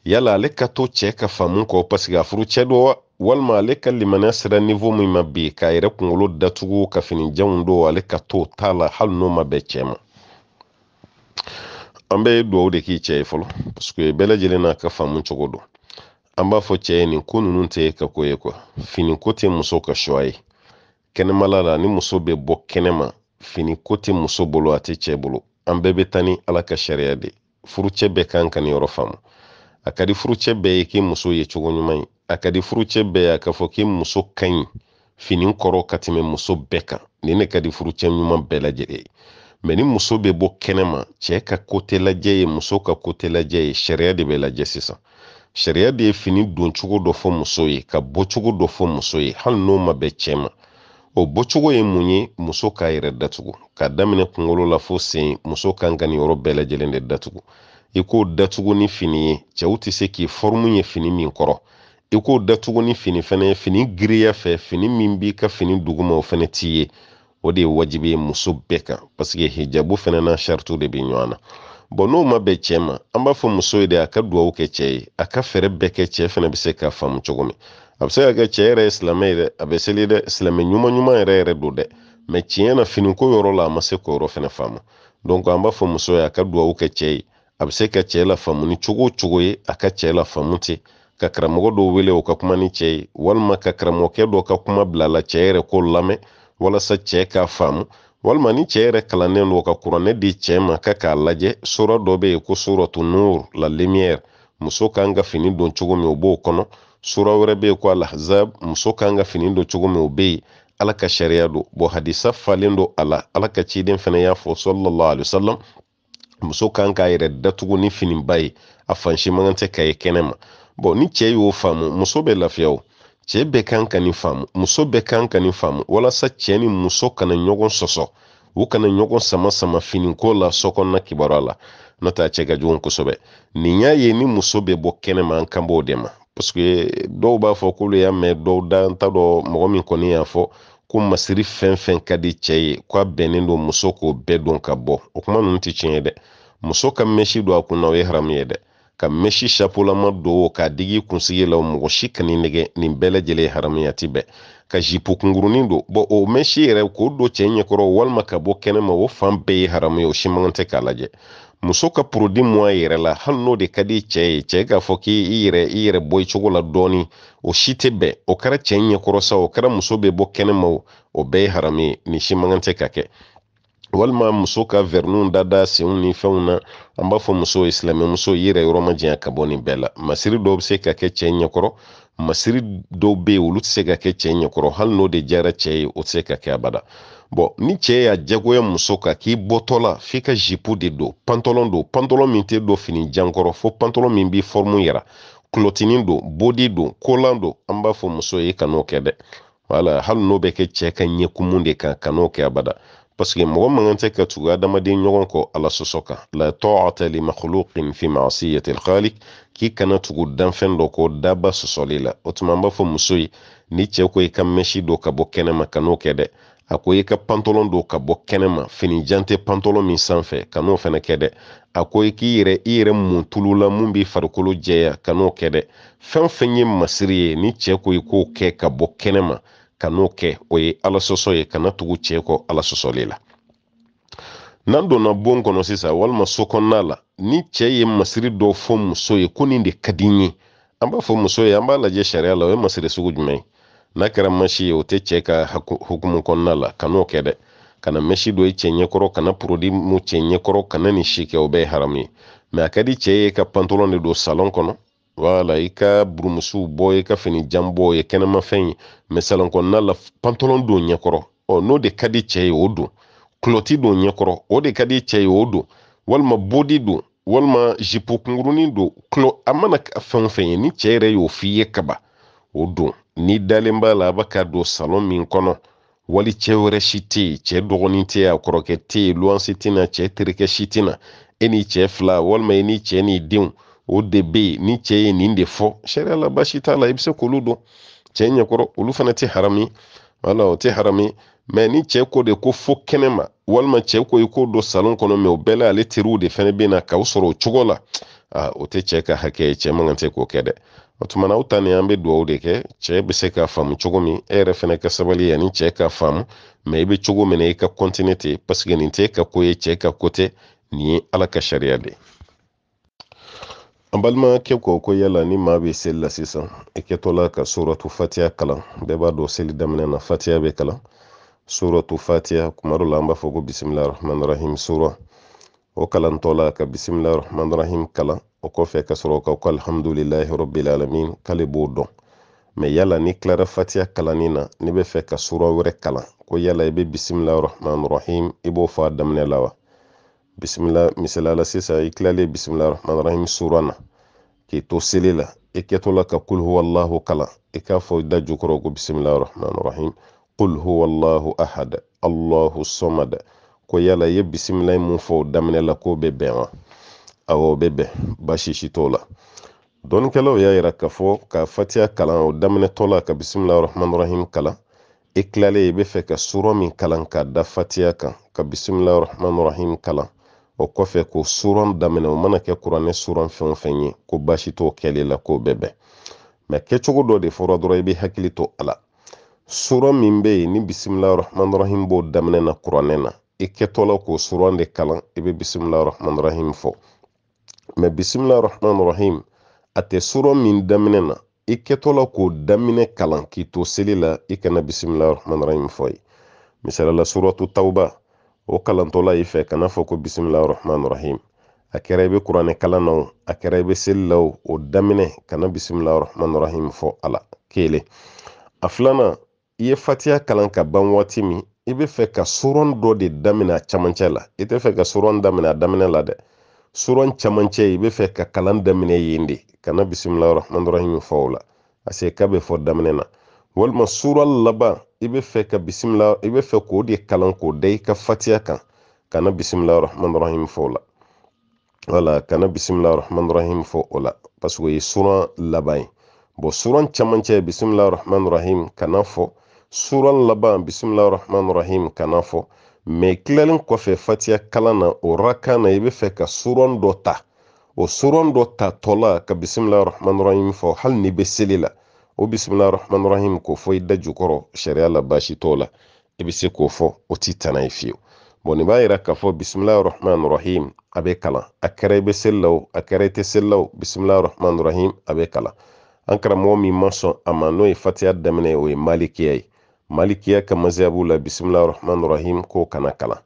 A: yala ale ka to cɛ ka faamu kɔ paseke a furu cɛ don wa walima ale ka limaniya sera nivo min ma bi k'a yɛrɛ kungolo datugu ka finijanw do ale ka t'o t'a la hali n'o ma bɛn cɛ ma an bɛ duwawu de k'i cɛ ye fɔlɔ paseke bɛɛ lajɛlen n'a ka faamu cogo don an b'a fɔ cɛ ye nin ko ninnu tɛ ka ko ye kuwa fini ko tɛ muso ka suwa ye kɛnɛmala la ni muso bɛ bɔ kɛnɛma fini ko tɛ muso bolo a tɛ cɛ bolo an bɛɛ bɛ taa ala ka sariya de furucɛ bɛɛ kan ka nin yɔrɔ faamu a ka di furucɛ bɛɛ ye k'i muso ye cogo ɲuman ye a ka di furucɛ bɛɛ ya k'a fɔ k'i muso ka ɲi fini kɔrɔ ka tɛmɛ muso bɛɛ kan nin ne ka di furucɛ ɲuman bɛɛ lajɛlen ye mɛ ni muso bɛ bɔ kɛnɛma cɛɛ ka kote lajɛ ye muso ka kote lajɛ ye sariya de bɛ lajɛ sisan sariya de ye fini doncogo dɔ fɔ muso ye ka bɔ dɔ fɔ muso ye hali n'o ma bɛɛ cɛ ma o bɔcogo ye mun ye muso k'a yɛrɛ datugu k'a daminɛ kungolo la fo sen muso kan ka nin yɔrɔ bɛɛ lajɛlen de datugu i k'o datugu ni fini ye cɛw tɛ se k'i fɔrimu ye fini min kɔrɔ i k'o datugu ni fini fɛnɛ ye fini giriya fɛ fini min b'i ka fini duguma o fɛnɛ t'i ye o de ye wajibi ye muso bɛɛ kan paseke hijabu fɛnɛ na saritiw de bɛ ɲɔgɔn na bɔn n'o ma bɛn cɛ ma an b'a fɔ muso ye de a ka duwawu kɛ cɛ ye a ka fɛɛrɛ bɛɛ kɛ cɛ fɛnɛ bɛ se k'a faamu cogo min a bɛ se ka kɛ cɛ yɛrɛ ye silamɛ ye dɛ a bɛ seli dɛ silamɛ ɲuman ɲuman yɛrɛ yɛrɛ don dɛ mɛ tiɲɛ na finiko yɔrɔ la a ma se k'o yɔrɔ fɛnɛ faamu donc an b'a fɔ muso ye a ka duwawu kɛ cɛ ye a bɛ se ka cɛ lafaamu ni cogo o cogo ye a ka la lafaamu ten ka karamɔgɔ dɔw wele o ka kuma ni cɛ ye walima ka karamɔgɔkɛ dɔ ka kuma bila la cɛ yɛrɛ k'o lamɛn walasa cɛ k'a faamu walima ni cɛ yɛrɛ kalannen do ka kuranɛ di cɛ ma ka k'a lajɛ sura dɔ bɛ yen ko suratu nur la lumière muso kan ka fini don cogo min o b'o kɔnɔ sura wɛrɛ bɛ yen ko alahzab muso kan ka fini don cogo min o bɛ yen ala ka sariya don bɔn hadisa falen don a la ala ka ciden fana y'a fɔ sallallahu alaihi wasallam muso kan k'a yɛrɛ datugu ni finiba ye a fansi man kan tɛ ka ye kɛnɛ ma bon ni cɛɛ y'o faamu muso bɛ lafiya o cɛɛ bɛɛ kan ka nin faamu muso bɛɛ kan ka nin faamu walasa cɛɛ ni muso kana ɲɔgɔn sɔsɔ u kana ɲɔgɔn sama sama finiko la sɔkɔnɔna kibaruya la n'o tɛ a cɛ ka jugu kosɛbɛ nin y'a ye ni muso bɛ bɔ kɛnɛma an kan b'o de ma que dɔw b'a fɔ k'olu y'a mɛn dɔw da n t'a dɔn mɔgɔ min kɔni y'a fɔ ko masiri fɛn fɛn ka di cɛ ye k'a bɛnnen don muso k'o bɛɛ don ka bɔ o kuma ninnu tɛ tiɲɛ ye dɛ muso ka mɛsi don a kunna o ye haramu ye dɛ ka mɛsi sapolama don k'a digi kunsigi la mɔgɔ si kani nɛgɛ nin bɛɛ lajɛlen ye haramiyati bɛɛ ka zipo kungurunin don bɔn o mɛsi yɛrɛ k'o don cɛ ɲɛkɔrɔ walima ka bɔ kɛnɛma o fan bɛɛ ye haramu ye o si tɛ k'a lajɛ muso ka porodi mɔ a yɛrɛ la hali n'o de ka di cɛ ye cɛ k'a fɔ k'i yɛrɛ i yɛrɛ bɔ i cogo la dɔɔni o si tɛ bɛn o kɛra cɛ ɲɛkɔrɔ sa o kɛra muso bɛ bɔ kɛnɛma o o bɛɛ ye haramu ye nin si tɛ ka kɛ walima muso ka vɛriniw dada senw ni fɛnw na an b'a fɔ muso ye silamɛmuso i yɛrɛ yɔrɔ ma janya ka bɔ nin bɛɛ la masiri dɔw be se ka kɛ cɛɛ ɲɛkɔrɔ masiri dɔw be yen olu tɛ se ka kɛ cɛɛ ɲɛkɔrɔ hali n'o de jara cɛɛ ye o tɛ se ka kɛ abada bɔn ni cɛɛ y'a jagoya muso ka k'i bɔtɔ f'i ka zipu de don pantɔlɔn don pantɔlɔn min tɛ don fini jankɔrɔ fo pantɔlɔn min b'i fɔrimu yira kulotinin don bodi don kolan don an b'a fɔ muso ye kan'o kɛ dɛ wala hali n'o bɛ kɛ cɛɛ ka ɲɛkumu de kan kan'o kɛ abada parseke mɔgɔ man tɛ ka tugu adamaden ɲɔgɔn kɔ ala sɔsɔ kan la taata limakhluqin fi masiyati lkhalik k'i kana tugu danfɛn dɔ kɔ daba sɔsɔli la o tuma an b'a fɔ muso ye ni cɛ ko i ka mɛsi dɔ ka bɔ kɛnɛma ka n'o kɛ dɛ a ko i ka pantɔlɔn dɔ ka bɔ kɛnɛma finijan tɛ pantɔlɔn min sanfɛ ka n'o fɛnɛ kɛ dɛ a ko i k'i yɛrɛ i yɛrɛ mun tulu la mun b'i farikolo jɛya ka n'o kɛ dɛ fɛn fɛn ye masiri ye ni cɛ ko i k'o kɛ ka bɔ kɛnɛma ka n'o kɛ o ye ala sɔsɔ ye kana tugu cɛ kɔ ala sɔsɔli la n'an donna bon kɔnɔ sisan walima so kɔnɔna la ni cɛ ye masiri dɔ fɔ muso ye ko nin de ka di n ye an b'a fɔ muso ye an b'a lajɛ sariya la o ye masiri sugu jumɛn ye n'a kɛra masi ye o tɛ cɛ ka hukumu kɔnɔna la ka kɛ dɛ kana mɛsi dɔ ye cɛ ɲɛkɔrɔ kana porodi mu cɛ ɲɛkɔrɔ kana nin si kɛ o bɛɛ ye haramu ye mɛ a ka di cɛ ye ka pantɔlɔn de don salɔn kɔnɔ wala i ka burumusuw bɔ i ka fini jan bɔ ye kɛnɛmafɛn ye mɛ salonkɔnɔna la pantɔlɔn don ɲɛkɔrɔ ɔ n'o de ka di cɛ ye o don kulɔti don ɲɛkɔrɔ o de ka di cɛ ye o don walima bodi don walima zipu kunkurunin don kulɔ a mana fɛn o fɛn ye ni cɛ yɛrɛ y'o f'i ye kaban o don n'i dalen b'a la a bɛ ka don salon min kɔnɔ wali cɛ wɛrɛ si tɛ yen cɛ dɔgɔnin tɛ yen a kɔrɔkɛ tɛ yen luwanse tɛ na cɛ terikɛ si tɛ na e n'i cɛ fila walima e n'i cɛ n'i denw o de bɛ ni cɛ ye nin de fɔ sariya la baasi t'a la i bɛ se k'olu dɔn cɛ ɲɛkɔrɔ olu fana tɛ harami wala o tɛ harami mɛ ni cɛ ko de ko fo kɛnɛma walima cɛ ko i ko don salon kɔnɔ mɛ o bɛɛ la ale teriw de fana bɛ na k'aw sɔrɔ o cogo la aa ah, o tɛ cɛ ka hakɛ ye cɛ man kan tɛ k'o kɛ dɛ o tuma na aw ta nin an bɛ dugawu de kɛ cɛ bɛ se k'a faamu cogo min e yɛrɛ fana ka sabali yanni cɛ k'a faamu mɛ i bɛ cogo min na i ka kɔntine ten paseke nin t'e ka ko ye cɛ ka ko nin ye ala ka sariya de an balimakɛ kɔ ko yala ni maa be seli la sisan i e kɛtɔla ka suratu fatiya kalan bɛɛ b'a dɔn seli daminɛ na fatiya be kalan suratu fatiya kuma dɔ la an b'a fɔ ko bisimila rahmani rahim sura o kalantɔ la ka bisimila rahmani rahim kalan o kɔfɛ ka sɔrɔ ka ko alhamdulilahi rabbil alamin k'ale b'o dɔn mɛ yala ni tilara fatiya kalanni na n'i be fɛ ka sura wɛrɛ kalan ko yala i bɛ bisimila rahmani rahim i b'o fɔ a daminɛ la wa bisimila misaliya la sisan i kilalen bisimila rahmanirahim sura na k'i to seli la i kɛtɔla ka kul huwalahu kalan i k'a fɔ da jukɔrɔ ko bisimila rahmanirahim kul huwalahu ahad allahu somad ko yala i ye bisimila mun fɔ o daminɛ la k'o bɛ bɛn wa awɔ o bɛ bɛn baasi si t'o la dɔnnikɛlaw y'a yira k'a e e fɔ ka fatiya kalan o daminɛtɔ ka bisimila rahmanirahim kalan i kilalen i bɛ fɛ ka sura min kalan ka da fatiya kan ka bisimila rahmanirahim kalan o kɔfɛ ko suran daminɛ o mana kɛ kuranɛ suran fɛn o fɛn ye ko baasi t'o kɛli la k'o bɛɛ bɛn mɛ kɛcogo dɔ de fɔra dɔrɔn i bɛ hakili to a la suran min bɛ yen ni bisimilahi b'o daminɛ na kuranɛ na i kɛtɔla k'o suran de kalan i bɛ bisimilahi fɔ mɛ bisimilahi a tɛ suran min daminɛ na i kɛtɔla k'o daminɛ kalan k'i to seli la i kana bisimilahi fɔ ye misaliyala suratu tawuba o kalantola i fɛ kana fɔ ko bisimilahi rahmani rahim a kɛra i be kuranɛ kalan na o a kɛra i be seli la o o daminɛ kana bisimilahi rahmani rahim fɔ a la kelen a filanan i ye fatiya kalan ka ban waati min i be fɛ ka suran dɔ de daminɛ a camancɛ la i tɛ fɛ ka suran daminɛ a daminɛ la dɛ suran camancɛ i bɛ fɛ ka kalan daminɛ yen de kana bisimilahi rahmani rahim fɔ o la a k'a bɛ fɔ daminɛ na walima sura laban i bɛ fɛ ka bisimila i bɛ fɛ k'o de kalan k'o da i ka fatiya kan kana bisimila rahman rahim fɔ o la wala kana bisimila rahman rahim fɔ o la paseke o ye suran laban ye bɔn suran camancɛ bisimila rahman rahim kana fɔ suran laban bisimila rahman rahim kana fɔ mɛ tilalen kɔfɛ fatiya kalan na o rakan na i be fɛ ka suran dɔ ta o suran dɔ ta la ka bisimila rahman rahim fɔ hali n'i be seli la o bisimila rahman rahim k'o fɔ i da jukɔrɔ sariya la baasi t'o la i be se k'o fɔ o t'i tana ye fiyewu bon nin b'a yira k'a fɔ bisimilahi rahman rahim a bɛ kalan a kɛra i bɛ seli o a kɛra i tɛ seli o bisimilahi rahman rahim a bɛ kalan an karamɔgɔ min ma sɔn a ma n'o ye fatiya daminɛ o ye malikiya ye malikiya ka mazabu la bisimilahi rahman rahim k'o kana kalan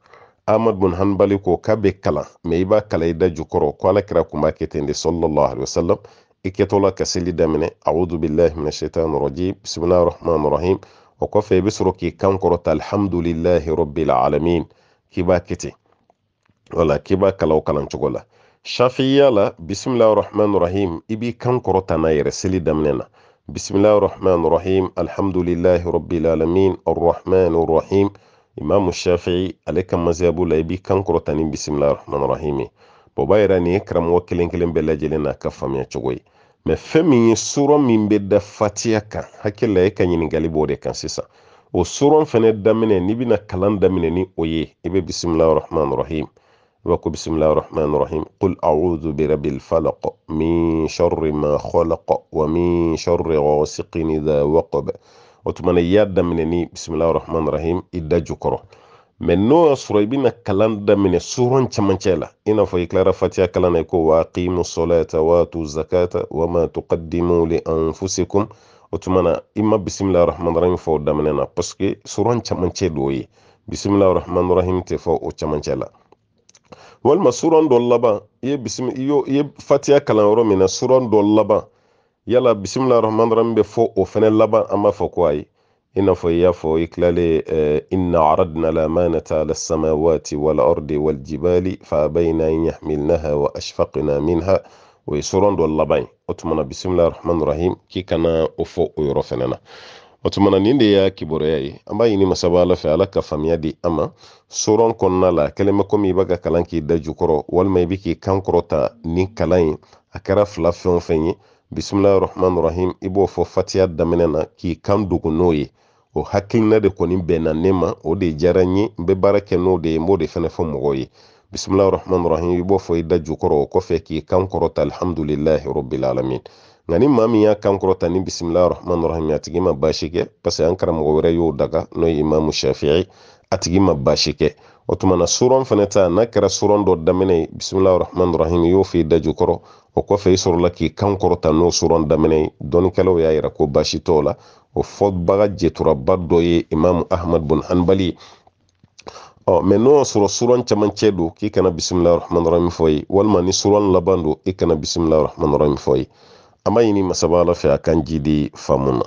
A: ahmad bun hanbali ko k'a bɛ kalan mɛ i b'a kalan i da jukɔrɔ ko ala kun b'a kɛ ten de sɔlɔlɔ alaihi wasalam iketola kɛtɔla ka seli daminɛ audu billahi min ashaitan rajim bisimilahi rahman rahim o kɔfɛ k'i kan kɔrɔta rabbil alamin k'i b'a wala k'i b'a kalan o kalan cogo la rahim i b'i kan kɔrɔta n'a na bisimilahi rahman rahim alhamdulilahi rabbil alamin arrahman arrahim imamu shafi'i ale ka la i b'i ni bisimilahi rahman rahim ye o b'a kelen kelen bɛɛ lajɛlen n'a ka mɛ fɛn min ye sɔrɔ min bɛ da fatiya kan hakɛ la e ka ɲininkali b'o de kan sisan o sɔrɔ fɛnɛ daminɛ n'i bɛna kalan daminɛ ni o ye i bɛ bisimilahi rahman rahim i b'a ko bisimilahi rahman rahim qul a'udhu bi rabbil falaq min sharri ma khalaq wa min sharri ghasiqin idha waqab o tuma na i y'a daminɛ ni bisimilahi rahman rahim i da jukɔrɔ n'o y'a sɔrɔ i bɛna kalan daminɛ suron camancɛ la i n'a fɔ i tilara fatiya kalan na i ko wa aqimu solata wa zakata wama ma tuqaddimu li anfusikum o tuma na i ma bisimilahi rahmani rahim fɔ o daminɛ na paseke suron camancɛ de o ye bisimilahi rahmani tɛ fɔ o camancɛ la walima suron dɔ laban i fatiya kalan yɔrɔ min na suron dɔ laban yala bisimilahi rahmani bɛ fɔ o fɛnɛ laban an b'a fɔ ko ayi inafo yafo fɔ i y'a eh, inna aradna lamanata ala lsamawati walardi waljibali fabayna an yahmilnaha wa ashfaqna minha o ye laban ye o rahmani rahim k'i kana o fɔ o yɔrɔ y'a kibaruya ye an b'a ɲini masaba ala fɛ ala ka faamuya di an soron kɔnɔna la kɛlen bɛ komi i b'a ka kalan k'i da jukɔrɔ walima i bɛ k'i kan kɔrɔta nin kalan ye a kɛra fila fɛn o fɛn ye bisimilahi rahmani rahim i b'o fɔ fatiya daminɛ na k'i kan dogo n'o ye o hakilina de kɔni bɛnna ne ma o de diyara n ye n bɛ baara kɛ n'o de ye n b'o de fana fɔ mɔgɔw ye bisimilahi rahmani rahim i b'o fɔ i da jukɔrɔ o kɔfɛ k'i kan kɔrɔta alhamdulilahi rabilalamin nka ni maa min y'a kan kɔrɔta ni bisimilahi rahmani rahim a tigi ma baasi kɛ parce an karamɔgɔ wɛrɛ y'o daga n'o ye imamu shafi'i a tigi ma baasi kɛ o tuma suran fana ta n'a kɛra suran dɔ daminɛ ye bisimilahi rahmani rahim i y'o fɔ i da jukɔrɔ o kɔfɛ i sɔrɔla k'i kan kɔrɔta n'o suran daminɛ ye dɔnnikɛlaw y'a yira ko baasi t'o la o fɔbaga jɛturaba dɔ ye imamu ahmad bun hanbali ɔ mɛ n'o y'a sɔrɔ suran camancɛ do k'i kana bisimilahi rahmani rahimi fɔ ye walima ni suran laban do i kana bisimilahi rahmanirahim rahimi fɔ ye an b'a ɲini masaba ala fɛ a kan ji di faamu na